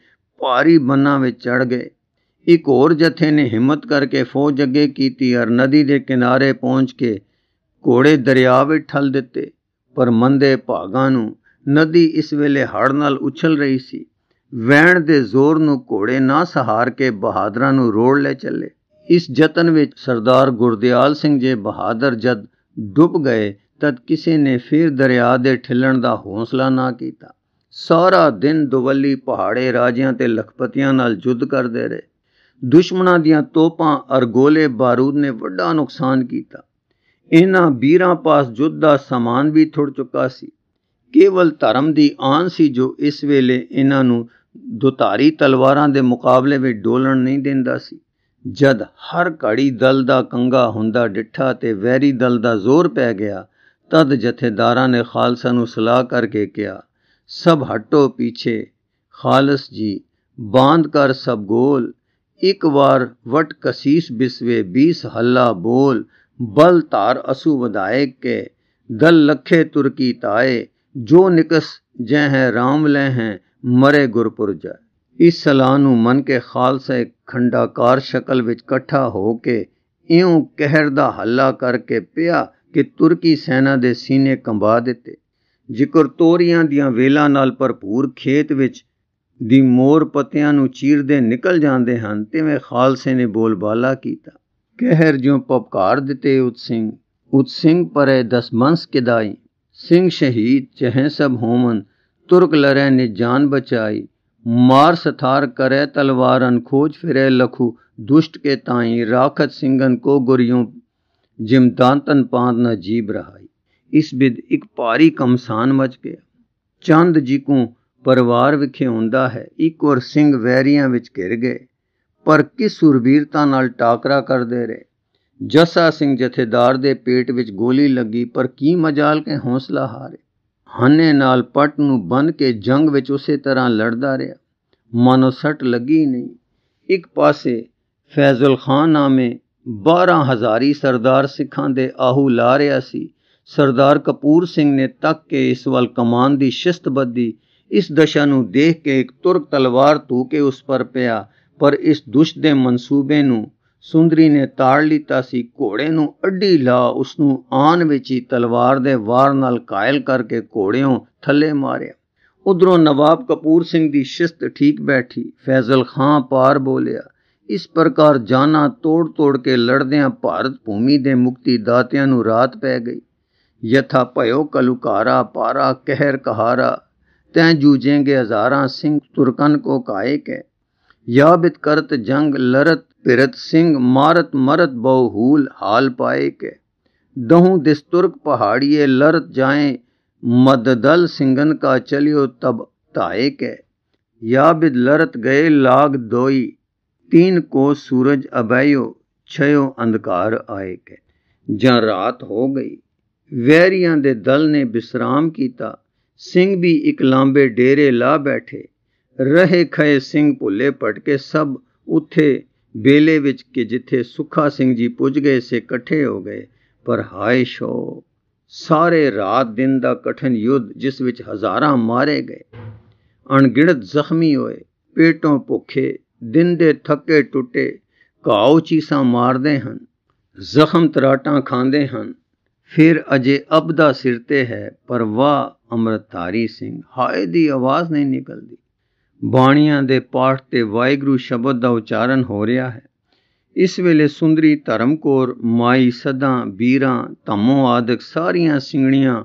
ਭਾਰੀ ਬੰਨਾਂ ਵਿੱਚ ਚੜ ਗਏ ਇੱਕ ਹੋਰ ਜਥੇ ਨੇ ਹਿੰਮਤ ਕਰਕੇ ਫੌਜ ਅੱਗੇ ਕੀਤੀ ਔਰ ਨਦੀ ਦੇ ਕਿਨਾਰੇ ਪਹੁੰਚ ਕੇ ਘੋੜੇ ਦਰਿਆ ਵਿੱਚ ਠਲ ਦਿੱਤੇ ਪਰ ਮੰਦੇ ਭਾਗਾਂ ਨੂੰ ਨਦੀ ਇਸ ਵੇਲੇ ਹੜ ਨਾਲ ਉਛਲ ਰਹੀ ਸੀ ਵਹਿਣ ਦੇ ਜ਼ੋਰ ਨੂੰ ਘੋੜੇ ਨਾ ਸਹਾਰ ਕੇ ਬਹਾਦਰਾਂ ਨੂੰ ਰੋੜ ਲੈ ਚੱਲੇ ਇਸ ਯਤਨ ਵਿੱਚ ਸਰਦਾਰ ਗੁਰਦਿਆਲ ਸਿੰਘ ਜੇ ਬਹਾਦਰ ਜਦ ਡੁੱਬ ਗਏ ਤਦ ਕਿਸੇ ਨੇ ਫਿਰ ਦਰਿਆ ਦੇ ਠਿੱਲਣ ਦਾ ਹੌਸਲਾ ਨਾ ਕੀਤਾ ਸਾਰਾ ਦਿਨ ਦੁਵੱਲੀ ਪਹਾੜੇ ਰਾਜਿਆਂ ਤੇ ਲਖਪਤੀਆਂ ਨਾਲ ਜੁੱਧ ਕਰਦੇ ਰਹੇ ਦੁਸ਼ਮਣਾਂ ਦੀਆਂ ਤੋਪਾਂ ਅਰ ਗੋਲੇ ਬਾਰੂਦ ਨੇ ਵੱਡਾ ਨੁਕਸਾਨ ਕੀਤਾ ਇਹਨਾਂ ਵੀਰਾਂ ਪਾਸ ਜੁੱਧ ਦਾ ਸਮਾਨ ਵੀ ਥੁੜ ਚੁੱਕਾ ਸੀ ਕੇਵਲ ਧਰਮ ਦੀ ਆਨ ਸੀ ਜੋ ਇਸ ਵੇਲੇ ਇਹਨਾਂ ਨੂੰ ਦੁਤਾਰੀ ਤਲਵਾਰਾਂ ਦੇ ਮੁਕਾਬਲੇ ਵਿੱਚ ਡੋਲਣ ਨਹੀਂ ਦਿੰਦਾ ਸੀ ਜਦ ਹਰ ਘੜੀ ਦਲ ਦਾ ਕੰਗਾ ਹੁੰਦਾ ਡਿੱਠਾ ਤੇ ਵੈਰੀ ਦਲ ਦਾ ਜ਼ੋਰ ਪੈ ਗਿਆ ਤਦ ਜਥੇਦਾਰਾਂ ਨੇ ਖਾਲਸਾ ਨੂੰ ਸਲਾਹ ਕਰਕੇ ਕਿਹਾ ਸਭ ਹਟੋ ਪਿੱਛੇ ਖਾਲਸ ਜੀ ਬਾਂਧ ਕਰ ਸਭ ਗੋਲ ਇੱਕ ਵਾਰ ਵਟ ਕਸੀਸ ਬਿਸਵੇ 20 ਹੱਲਾ ਬੋਲ ਬਲ ਧਾਰ ਅਸੂ ਵਧਾਏ ਕੇ ਦਲ ਲਖੇ ਤੁਰਕੀ ਤਾਏ ਜੋ ਨਿਕਸ ਜਹ ਹੈ ਰਾਮ ਲੈ ਹੈ ਮਰੇ ਗੁਰਪੁਰ ਜਾ ਇਸ ਸਲਾਹ ਨੂੰ ਮੰਨ ਕੇ ਖਾਲਸਾ ਇੱਕ ਖੰਡਾਕਾਰ ਸ਼ਕਲ ਵਿੱਚ ਇਕੱਠਾ ਹੋ ਕੇ ਇਉਂ ਕਹਿਰ ਦਾ ਹੱਲਾ ਕਰਕੇ ਪਿਆ ਕਿ ਤੁਰਕੀ ਸੈਨਾ ਦੇ ਸੀਨੇ ਕੰਬਾ ਦਿੱਤੇ ਜ਼ਿਕਰ ਤੋਰੀਆਂ ਦੀਆਂ ਵੇਲਾਂ ਨਾਲ ਭਰਪੂਰ ਖੇਤ ਵਿੱਚ ਦੀ ਮੋਰ ਪੱਤਿਆਂ ਨੂੰ ਚੀਰਦੇ ਨਿਕਲ ਜਾਂਦੇ ਹਨ ਤਿਵੇਂ ਖਾਲਸੇ ਨੇ ਬੋਲਬਾਲਾ ਕੀਤਾ ਕਹਿਰ ਜਿਉ ਪਪਕਾਰ ਦਿੱਤੇ ਉਤ ਸਿੰਘ ਉਤ ਸਿੰਘ ਪਰੇ ਦਸਮੰਸ ਕਿਦਾਈ ਸਿੰਘ ਸ਼ਹੀਦ ਚਹੇ ਸਭ ਹੋਮਨ ਤੁਰਕ ਲਰੈ ਨੇ ਜਾਨ ਬਚਾਈ ਮਾਰ ਸਥਾਰ ਕਰੇ ਤਲਵਾਰਨ ਖੋਜ ਫਿਰੇ ਲਖੂ ਦੁਸ਼ਟ ਕੇ ਤਾਈ ਰਾਖਤ ਸਿੰਘਨ ਕੋ ਗੁਰਿਓ ਜਿਮਦਾਨ ਨਾ ਜੀਬ ਰਹਾਈ ਇਸ ਬਿਦ ਇੱਕ ਭਾਰੀ ਕਮਸਾਨ ਮਚ ਗਿਆ ਚੰਦ ਜੀ ਕੋ ਪਰਿਵਾਰ ਵਿਖੇ ਹੁੰਦਾ ਹੈ ਇੱਕ ਔਰ ਸਿੰਘ ਵੈਰੀਆਂ ਵਿੱਚ ਘਿਰ ਗਏ ਪਰ ਕਿਸ ਸੁਰਬੀਰਤਾ ਨਾਲ ਟਾਕਰਾ ਕਰਦੇ ਰਹੇ ਜਸਾ ਸਿੰਘ ਜਥੇਦਾਰ ਦੇ ਪੇਟ ਵਿੱਚ ਗੋਲੀ ਲੱਗੀ ਪਰ ਕੀ ਮਜਾਲ ਕੇ ਹੌਸਲਾ ਹਾਰੇ ਹੰਨੇ ਨਾਲ ਪਟ ਨੂੰ ਬੰਨ ਕੇ ਜੰਗ ਵਿੱਚ ਉਸੇ ਤਰ੍ਹਾਂ ਲੜਦਾ ਰਿਹਾ ਮਨੋਸਟ ਲੱਗੀ ਨਹੀਂ ਇੱਕ ਪਾਸੇ ਫੈਜ਼ਲ ਖਾਨ ਨਾਮੇ 12 ਹਜ਼ਾਰੀ ਸਰਦਾਰ ਸਿੱਖਾਂ ਦੇ ਆਹੂ ਲਾ ਰਿਹਾ ਸੀ ਸਰਦਾਰ ਕਪੂਰ ਸਿੰਘ ਨੇ ਤੱਕ ਕੇ ਇਸ ਵੱਲ ਕਮਾਨ ਦੀ ਸ਼ਿਸਤ ਬੱਧੀ ਇਸ ਦਸ਼ਾ ਨੂੰ ਦੇਖ ਕੇ ਇੱਕ ਤੁਰਕ ਤਲਵਾਰ ਤੂ ਕੇ ਉਸ ਪਰ ਪਿਆ ਪਰ ਇਸ ਦੁਸ਼ਟ ਦੇ ਮਨਸੂਬੇ ਨੂੰ ਸੁੰਦਰੀ ਨੇ ਤਾੜ ਲੀਤਾ ਸੀ ਘੋੜੇ ਨੂੰ ਅੱਡੀ ਲਾ ਉਸ ਨੂੰ ਆਨ ਵਿੱਚ ਹੀ ਤਲਵਾਰ ਦੇ ਵਾਰ ਨਾਲ ਕਾਇਲ ਕਰਕੇ ਘੋੜਿਓਂ ਥੱਲੇ ਮਾਰਿਆ ਉਧਰੋਂ ਨਵਾਬ ਕਪੂਰ ਸਿੰਘ ਦੀ ਸ਼ਿਸਤ ਠੀਕ ਬੈਠੀ ਫੈਜ਼ਲ ਖਾਨ ਪਾਰ ਬੋਲਿਆ اس پرکار جانا توڑ توڑ کے لڑدیا پارت بھومی دے مکتی داتیہ رات پی گئی یھا پیو کلوکارا پارا کہر کہارا تہ جے ہزاراں ترکن کو کائے کہ یابد کرت جنگ لرت پھرت سنگھ مارت مرت بہ ہول ہال پائے کہ دہوں دسترک پہاڑیے لرت جائیں مددل سنگن کا چلو تب تائے یابت لرت گئے لاگ دوئی ਤੀਨ ਕੋ ਸੂਰਜ ਅਬਾਇਓ ਛਿਓ ਅੰਧਕਾਰ ਆਏਗੇ ਜਾਂ ਰਾਤ ਹੋ ਗਈ ਵੈਰੀਆਂ ਦੇ ਦਲ ਨੇ ਬਿਸਰਾਮ ਕੀਤਾ ਸਿੰਘ ਵੀ ਇੱਕ ਲਾਂਬੇ ਡੇਰੇ ਲਾ ਬੈਠੇ ਰਹੇ ਖਏ ਸਿੰਘ ਭੁੱਲੇ ਪਟਕੇ ਸਭ ਉੱਥੇ ਬੇਲੇ ਵਿੱਚ ਕਿ ਜਿੱਥੇ ਸੁਖਾ ਸਿੰਘ ਜੀ ਪੁੱਜ ਗਏ ਸੇ ਇਕੱਠੇ ਹੋ ਗਏ ਪਰ ਹਾਏ ਸ਼ੋ ਸਾਰੇ ਰਾਤ ਦਿਨ ਦਾ ਕਠਨ ਯੁੱਧ ਜਿਸ ਵਿੱਚ ਹਜ਼ਾਰਾਂ ਮਾਰੇ ਗਏ ਅਣਗਿਣਤ ਜ਼ਖਮੀ ਹੋਏ ਪੇਟੋਂ ਭੁੱਖੇ ਦਿਨ ਦੇ ਥੱਕੇ ਟੁੱਟੇ ਘਾਉ ਚੀਸਾਂ ਮਾਰਦੇ ਹਨ ਜ਼ਖਮ ਤਰਾਟਾਂ ਖਾਂਦੇ ਹਨ ਫਿਰ ਅਜੇ ਅਬਦਾ ਸਿਰ ਤੇ ਹੈ ਪਰ ਵਾ ਅਮਰਤਾਰੀ ਸਿੰਘ ਹਾਏ ਦੀ ਆਵਾਜ਼ ਨਹੀਂ ਨਿਕਲਦੀ ਬਾਣੀਆਂ ਦੇ ਪਾਠ ਤੇ ਵਾਹਿਗੁਰੂ ਸ਼ਬਦ ਦਾ ਉਚਾਰਨ ਹੋ ਰਿਹਾ ਹੈ ਇਸ ਵੇਲੇ ਸੁੰਦਰੀ ਧਰਮਕੌਰ ਮਾਈ ਸਦਾ ਬੀਰਾਂ ਧਮੋ ਆਦਿਕ ਸਾਰੀਆਂ ਸਿੰਘਣੀਆਂ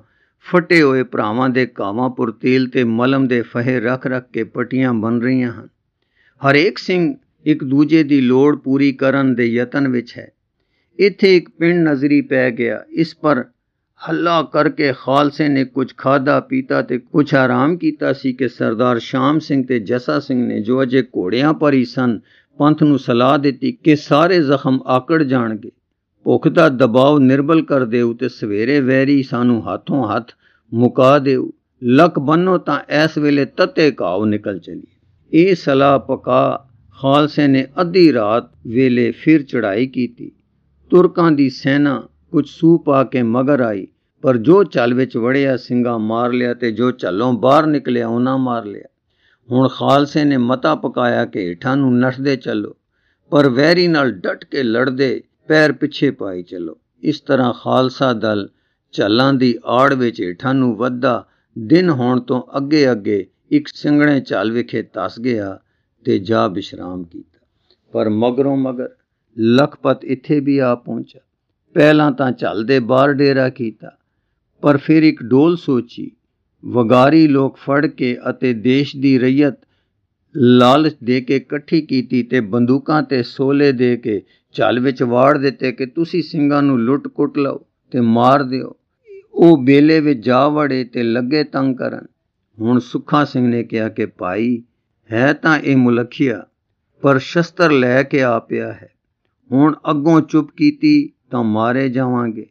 ਫਟੇ ਹੋਏ ਭਰਾਵਾਂ ਦੇ ਕਾਵਾਂ ਪੁਰ ਤੇਲ ਤੇ ਮਲਮ ਦੇ ਫਹਿ ਰੱਖ ਰੱਖ ਕੇ ਪਟੀਆਂ ਬਨ ਰਹੀਆਂ ਹਨ ਹਰੇਕ ਸਿੰਘ ਇੱਕ ਦੂਜੇ ਦੀ ਲੋੜ ਪੂਰੀ ਕਰਨ ਦੇ ਯਤਨ ਵਿੱਚ ਹੈ ਇੱਥੇ ਇੱਕ ਪਿੰਡ ਨਜ਼ਰੀ ਪੈ ਗਿਆ ਇਸ ਪਰ ਹੱਲਾ ਕਰਕੇ ਖਾਲਸੇ ਨੇ ਕੁਝ ਖਾਦਾ ਪੀਤਾ ਤੇ ਕੁਝ ਆਰਾਮ ਕੀਤਾ ਸੀ ਕਿ ਸਰਦਾਰ ਸ਼ਾਮ ਸਿੰਘ ਤੇ ਜਸਾ ਸਿੰਘ ਨੇ ਜੋ ਅਜੇ ਘੋੜਿਆਂ ਪਰ ਹੀ ਸਨ ਪੰਥ ਨੂੰ ਸਲਾਹ ਦਿੱਤੀ ਕਿ ਸਾਰੇ ਜ਼ਖਮ ਆਕੜ ਜਾਣਗੇ ਭੁੱਖ ਦਾ ਦਬਾਅ ਨਿਰਬਲ ਕਰ ਦੇਉ ਤੇ ਸਵੇਰੇ ਵੈਰੀ ਸਾਨੂੰ ਹੱਥੋਂ ਹੱਥ ਮੁਕਾ ਦੇਉ ਲਕ ਬੰਨੋ ਤਾਂ ਇਸ ਵੇਲੇ ਤਤੇ ਕਾਉ ਨਿਕਲ ਚਲੀ ਇਹ ਸਲਾ ਪਕਾ ਖਾਲਸੇ ਨੇ ਅੱਧੀ ਰਾਤ ਵੇਲੇ ਫਿਰ ਚੜ੍ਹਾਈ ਕੀਤੀ ਤੁਰਕਾਂ ਦੀ ਸੈਨਾ ਕੁਝ ਸੂ ਪਾ ਕੇ ਮਗਰ ਆਈ ਪਰ ਜੋ ਚੱਲ ਵਿੱਚ ਵੜਿਆ ਸਿੰਘਾ ਮਾਰ ਲਿਆ ਤੇ ਜੋ ਚੱਲੋਂ ਬਾਹਰ ਨਿਕਲਿਆ ਉਹਨਾਂ ਮਾਰ ਲਿਆ ਹੁਣ ਖਾਲਸੇ ਨੇ ਮਤਾ ਪਕਾਇਆ ਕਿ ਇਠਾਂ ਨੂੰ ਨੱਠਦੇ ਚੱਲੋ ਪਰ ਵੈਰੀ ਨਾਲ ਡਟ ਕੇ ਲੜਦੇ ਪੈਰ ਪਿੱਛੇ ਪਾਈ ਚੱਲੋ ਇਸ ਤਰ੍ਹਾਂ ਖਾਲਸਾ ਦਲ ਚੱਲਾਂ ਦੀ ਆੜ ਵਿੱਚ ਇਠਾਂ ਨੂੰ ਵੱਧਾ ਦਿਨ ਹੋਣ ਤੋਂ ਅੱਗੇ ਅੱਗੇ ਇੱਕ ਸਿੰਘਣੇ ਚਾਲ ਵਿਖੇ ਤਸ ਗਿਆ ਤੇ ਜਾ ਬਿਸ਼ਰਾਮ ਕੀਤਾ ਪਰ ਮਗਰੋਂ ਮਗਰ ਲਖਪਤ ਇੱਥੇ ਵੀ ਆ ਪਹੁੰਚਾ ਪਹਿਲਾਂ ਤਾਂ ਚੱਲ ਦੇ ਬਾਹਰ ਡੇਰਾ ਕੀਤਾ ਪਰ ਫਿਰ ਇੱਕ ਡੋਲ ਸੋਚੀ ਵਗਾਰੀ ਲੋਕ ਫੜ ਕੇ ਅਤੇ ਦੇਸ਼ ਦੀ ਰਈਅਤ ਲਾਲਚ ਦੇ ਕੇ ਇਕੱਠੀ ਕੀਤੀ ਤੇ ਬੰਦੂਕਾਂ ਤੇ ਸੋਲੇ ਦੇ ਕੇ ਚਾਲ ਵਿੱਚ ਵਾੜ ਦਿੱਤੇ ਕਿ ਤੁਸੀਂ ਸਿੰਘਾਂ ਨੂੰ ਲੁੱਟ-ਕੁੱਟ ਲਓ ਤੇ ਮਾਰ ਦਿਓ ਉਹ ਬੇਲੇ ਵਿੱਚ ਜਾ ਵੜੇ ਤੇ ਲੱਗੇ ਤੰਗ ਕਰਨ ਹੁਣ ਸੁੱਖਾ ਸਿੰਘ ਨੇ ਕਿਹਾ ਕਿ ਭਾਈ ਹੈ ਤਾਂ ਇਹ ਮੁਲਖੀਆ ਪਰ ਸ਼ਸਤਰ ਲੈ ਕੇ ਆ ਪਿਆ ਹੈ ਹੁਣ ਅੱਗੋਂ ਚੁੱਪ ਕੀਤੀ ਤਾਂ ਮਾਰੇ ਜਾਵਾਂਗੇ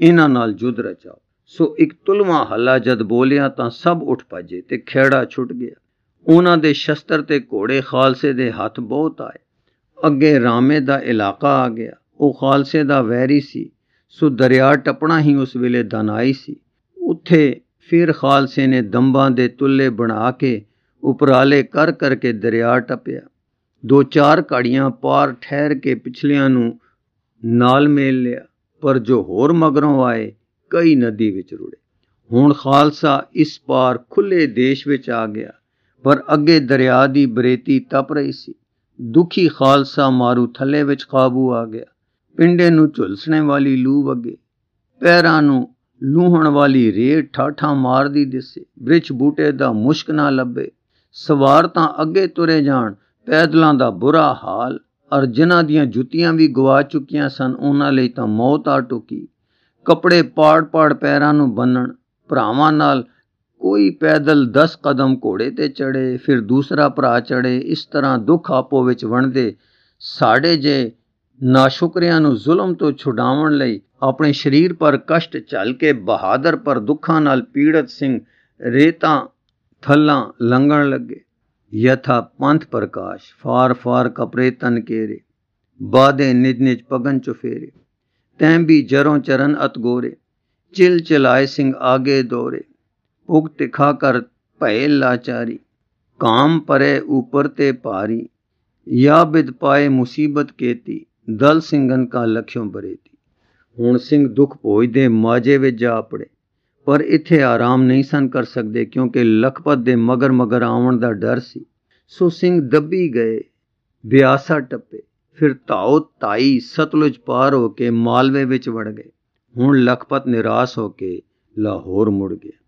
ਇਹਨਾਂ ਨਾਲ ਜੁਦ ਰਚਾਓ ਸੋ ਇੱਕ ਤੁਲਵਾ ਹੱਲਾ ਜਦ ਬੋਲਿਆ ਤਾਂ ਸਭ ਉੱਠ ਭਜੇ ਤੇ ਖੇੜਾ ਛੁੱਟ ਗਿਆ ਉਹਨਾਂ ਦੇ ਸ਼ਸਤਰ ਤੇ ਘੋੜੇ ਖਾਲਸੇ ਦੇ ਹੱਥ ਬਹੁਤ ਆਏ ਅੱਗੇ ਰਾਮੇ ਦਾ ਇਲਾਕਾ ਆ ਗਿਆ ਉਹ ਖਾਲਸੇ ਦਾ ਵੈਰੀ ਸੀ ਸੋ ਦਰਿਆ ਟਪਣਾ ਹੀ ਉਸ ਵੇਲੇ ਦਨਾਈ ਸੀ ਉੱਥੇ ਫਿਰ ਖਾਲਸੇ ਨੇ ਦੰਬਾਂ ਦੇ ਤੁੱਲੇ ਬਣਾ ਕੇ ਉਪਰਾਲੇ ਕਰ ਕਰਕੇ ਦਰਿਆ ਟੱਪਿਆ ਦੋ ਚਾਰ ਕਾੜੀਆਂ ਪਾਰ ਠਹਿਰ ਕੇ ਪਿਛਲਿਆਂ ਨੂੰ ਨਾਲ ਮੇਲ ਲਿਆ ਪਰ ਜੋ ਹੋਰ ਮਗਰੋਂ ਆਏ ਕਈ ਨਦੀ ਵਿੱਚ ਰੁੜੇ ਹੁਣ ਖਾਲਸਾ ਇਸ ਪਾਰ ਖੁੱਲੇ ਦੇਸ਼ ਵਿੱਚ ਆ ਗਿਆ ਪਰ ਅੱਗੇ ਦਰਿਆ ਦੀ ਬਰੇਤੀ ਤਪ ਰਹੀ ਸੀ ਦੁਖੀ ਖਾਲਸਾ ਮਾਰੂ ਥੱਲੇ ਵਿੱਚ ਕਾਬੂ ਆ ਗਿਆ ਪਿੰਡੇ ਨੂੰ ਝੁਲਸਣੇ ਵਾਲੀ ਲੂ ਵਗੇ ਪੈਰਾਂ ਨੂੰ ਲੂਹਣ ਵਾਲੀ ਰੇਹ ਠਾਠਾ ਮਾਰਦੀ ਦਿਸੇ ਬ੍ਰਿਛ ਬੂਟੇ ਦਾ ਮੁਸ਼ਕ ਨਾ ਲੱਭੇ ਸਵਾਰ ਤਾਂ ਅੱਗੇ ਤੁਰੇ ਜਾਣ ਪੈਦਲਾਂ ਦਾ ਬੁਰਾ ਹਾਲ ਅਰ ਜਿਨ੍ਹਾਂ ਦੀਆਂ ਜੁੱਤੀਆਂ ਵੀ ਗਵਾ ਚੁੱਕੀਆਂ ਸਨ ਉਹਨਾਂ ਲਈ ਤਾਂ ਮੌਤ ਆ ਟੁਕੀ ਕਪੜੇ ਪਾੜ-ਪਾੜ ਪੈਰਾਂ ਨੂੰ ਬੰਨਣ ਭਰਾਵਾਂ ਨਾਲ ਕੋਈ ਪੈਦਲ 10 ਕਦਮ ਘੋੜੇ ਤੇ ਚੜੇ ਫਿਰ ਦੂਸਰਾ ਭਰਾ ਚੜੇ ਇਸ ਤਰ੍ਹਾਂ ਦੁੱਖ ਆਪੋ ਵਿੱਚ ਵੰਡਦੇ ਸਾਡੇ ਜੇ نا شکریاں ظلم تو چھڈاؤن لئے اپنے شریر پر کشٹ چل کے بہا پر دکھا پیڑت سنگ ریتان تھلان لگ لے یھا پنتھ پرکاش فار فار کپڑے تن کے رے بادے نج نج پگن چفیری تین بھی جروں چرن اتگو رے چل چلا آگے دورے پگ تر پے لاچاری کام پری اوپر تے پاری یا بد پائے مصیبت کےتی ਦਲ ਸਿੰਘਨ ਕਾ ਲਖਿਓ ਬਰੇਤੀ ਹੁਣ ਸਿੰਘ ਦੁਖ ਭੋਜਦੇ ਮਾਜੇ ਵਿੱਚ ਜਾ ਪੜੇ ਪਰ ਇੱਥੇ ਆਰਾਮ ਨਹੀਂ ਸਨ ਕਰ ਸਕਦੇ ਕਿਉਂਕਿ ਲਖਪਤ ਦੇ ਮਗਰ ਮਗਰ ਆਉਣ ਦਾ ਡਰ ਸੀ ਸੋ ਸਿੰਘ ਦੱਬੀ ਗਏ ਬਿਆਸਾ ਟੱਪੇ ਫਿਰ ਧਾਉ ਤਾਈ ਸਤਲੁਜ ਪਾਰ ਹੋ ਕੇ ਮਾਲਵੇ ਵਿੱਚ ਵੜ ਗਏ ਹੁਣ ਲਖਪਤ ਨਿਰਾਸ਼ ਹੋ ਕੇ ਲਾਹੌਰ ਮੁੜ ਗਿਆ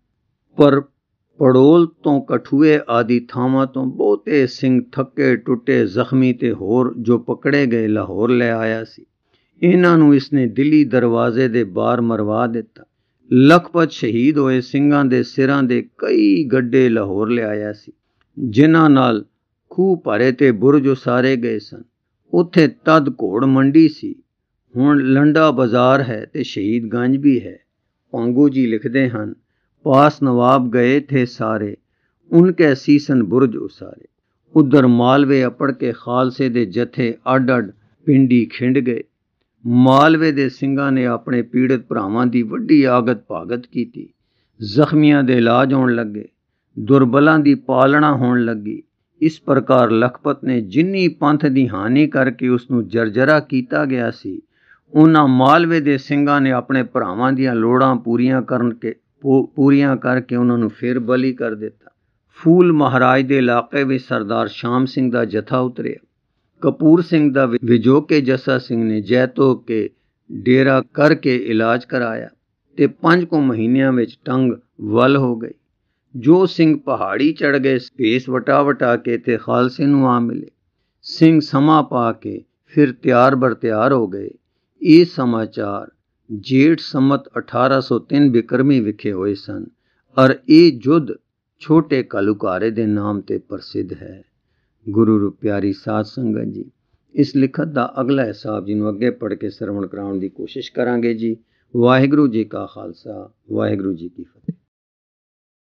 ਪਰ ਪੜੋਲ ਤੋਂ ਕਠੂਏ ਆਦੀ ਥਾਵਾਂ ਤੋਂ ਬਹੁਤੇ ਸਿੰਘ ਥੱਕੇ ਟੁੱਟੇ ਜ਼ਖਮੀ ਤੇ ਹੋਰ ਜੋ ਪਕੜੇ ਗਏ ਲਾਹੌਰ ਲੈ ਆਇਆ ਸੀ ਇਹਨਾਂ ਨੂੰ ਇਸਨੇ ਦਿੱਲੀ ਦਰਵਾਜ਼ੇ ਦੇ ਬਾਹਰ ਮਰਵਾ ਦਿੱਤਾ ਲਖਪਤ ਸ਼ਹੀਦ ਹੋਏ ਸਿੰਘਾਂ ਦੇ ਸਿਰਾਂ ਦੇ ਕਈ ਗੱਡੇ ਲਾਹੌਰ ਲੈ ਆਇਆ ਸੀ ਜਿਨ੍ਹਾਂ ਨਾਲ ਖੂਹ ਭਰੇ ਤੇ ਬੁਰਜ ਉਸਾਰੇ ਗਏ ਸਨ ਉੱਥੇ ਤਦ ਘੋੜ ਮੰਡੀ ਸੀ ਹੁਣ ਲੰਡਾ ਬਾਜ਼ਾਰ ਹੈ ਤੇ ਸ਼ਹੀਦ ਗੰਜ ਵੀ ਹੈ ਪੰਗੂ ਜੀ ਲਿਖਦੇ ਹਨ ਪਾਸ ਨਵਾਬ ਗਏ थे ਸਾਰੇ उनके ਸੀਸਨ ਬੁਰਜ ਉਸਾਰੇ ਉਧਰ ਮਾਲਵੇ ਅਪੜ ਕੇ ਖਾਲਸੇ ਦੇ ਜਥੇ ਅੱਡ ਅੱਡ ਪਿੰਡੀ ਖਿੰਡ ਗਏ ਮਾਲਵੇ ਦੇ ਸਿੰਘਾਂ ਨੇ ਆਪਣੇ ਪੀੜਤ ਭਰਾਵਾਂ ਦੀ ਵੱਡੀ ਆਗਤ ਭਾਗਤ ਕੀਤੀ ਜ਼ਖਮੀਆਂ ਦੇ ਇਲਾਜ ਹੋਣ ਲੱਗੇ ਦੁਰਬਲਾਂ ਦੀ ਪਾਲਣਾ ਹੋਣ ਲੱਗੀ ਇਸ ਪ੍ਰਕਾਰ ਲਖਪਤ ਨੇ ਜਿੰਨੀ ਪੰਥ ਦੀ ਹਾਨੀ ਕਰਕੇ ਉਸ ਨੂੰ ਜਰਜਰਾ ਕੀਤਾ ਗਿਆ ਸੀ ਉਹਨਾਂ ਮਾਲਵੇ ਦੇ ਸਿੰਘਾਂ ਨੇ ਆਪਣੇ ਭਰਾਵਾਂ ਦੀਆਂ ਲੋੜਾਂ ਪੂਰੀਆਂ ਕਰਨ ਕੇ ਪੂਰੀਆਂ ਕਰਕੇ ਉਹਨਾਂ ਨੂੰ ਫਿਰ ਬਲੀ ਕਰ ਦਿੱਤਾ ਫੂਲ ਮਹਾਰਾਜ ਦੇ ਇਲਾਕੇ ਵਿੱਚ ਸਰਦਾਰ ਸ਼ਾਮ ਸਿੰਘ ਦਾ ਜਥਾ ਉਤਰਿਆ ਕਪੂਰ ਸਿੰਘ ਦਾ ਵਿਜੋ ਕੇ ਜੱਸਾ ਸਿੰਘ ਨੇ ਜੈਤੋ ਕੇ ਡੇਰਾ ਕਰਕੇ ਇਲਾਜ ਕਰਾਇਆ ਤੇ 5 ਕੁ ਮਹੀਨਿਆਂ ਵਿੱਚ ਟੰਗ ਵੱਲ ਹੋ ਗਈ ਜੋ ਸਿੰਘ ਪਹਾੜੀ ਚੜ ਗਏ ਸਪੇਸ ਵਟਾ ਵਟਾ ਕੇ ਤੇ ਖਾਲਸੇ ਨੂੰ ਆ ਮਿਲੇ ਸਿੰਘ ਸਮਾ ਪਾ ਕੇ ਫਿਰ ਤਿਆਰ ਬਰ ਤਿਆਰ ਹੋ ਗਏ ਇਹ ਸਮਾਚਾਰ ਜੇਠ ਸਮਤ 1803 ਬਿਕਰਮੀ ਵਿਖੇ ਹੋਏ ਸਨ ਔਰ ਇਹ ਜੁਦ ਛੋਟੇ ਕਲੂਕਾਰੇ ਦੇ ਨਾਮ ਤੇ ਪ੍ਰਸਿੱਧ ਹੈ ਗੁਰੂ ਰੁਪਿਆਰੀ ਸਾਧ ਸੰਗਤ ਜੀ ਇਸ ਲਿਖਤ ਦਾ ਅਗਲਾ ਹਿਸਾਬ ਜੀ ਨੂੰ ਅੱਗੇ ਪੜ੍ਹ ਕੇ ਸਰਵਣ ਕਰਾਉਣ ਦੀ ਕੋਸ਼ਿਸ਼ ਕਰਾਂਗੇ ਜੀ ਵਾਹਿਗੁਰੂ ਜੀ ਕਾ ਖਾਲਸਾ ਵਾਹਿਗੁਰੂ ਜੀ ਕੀ ਫਤਿਹ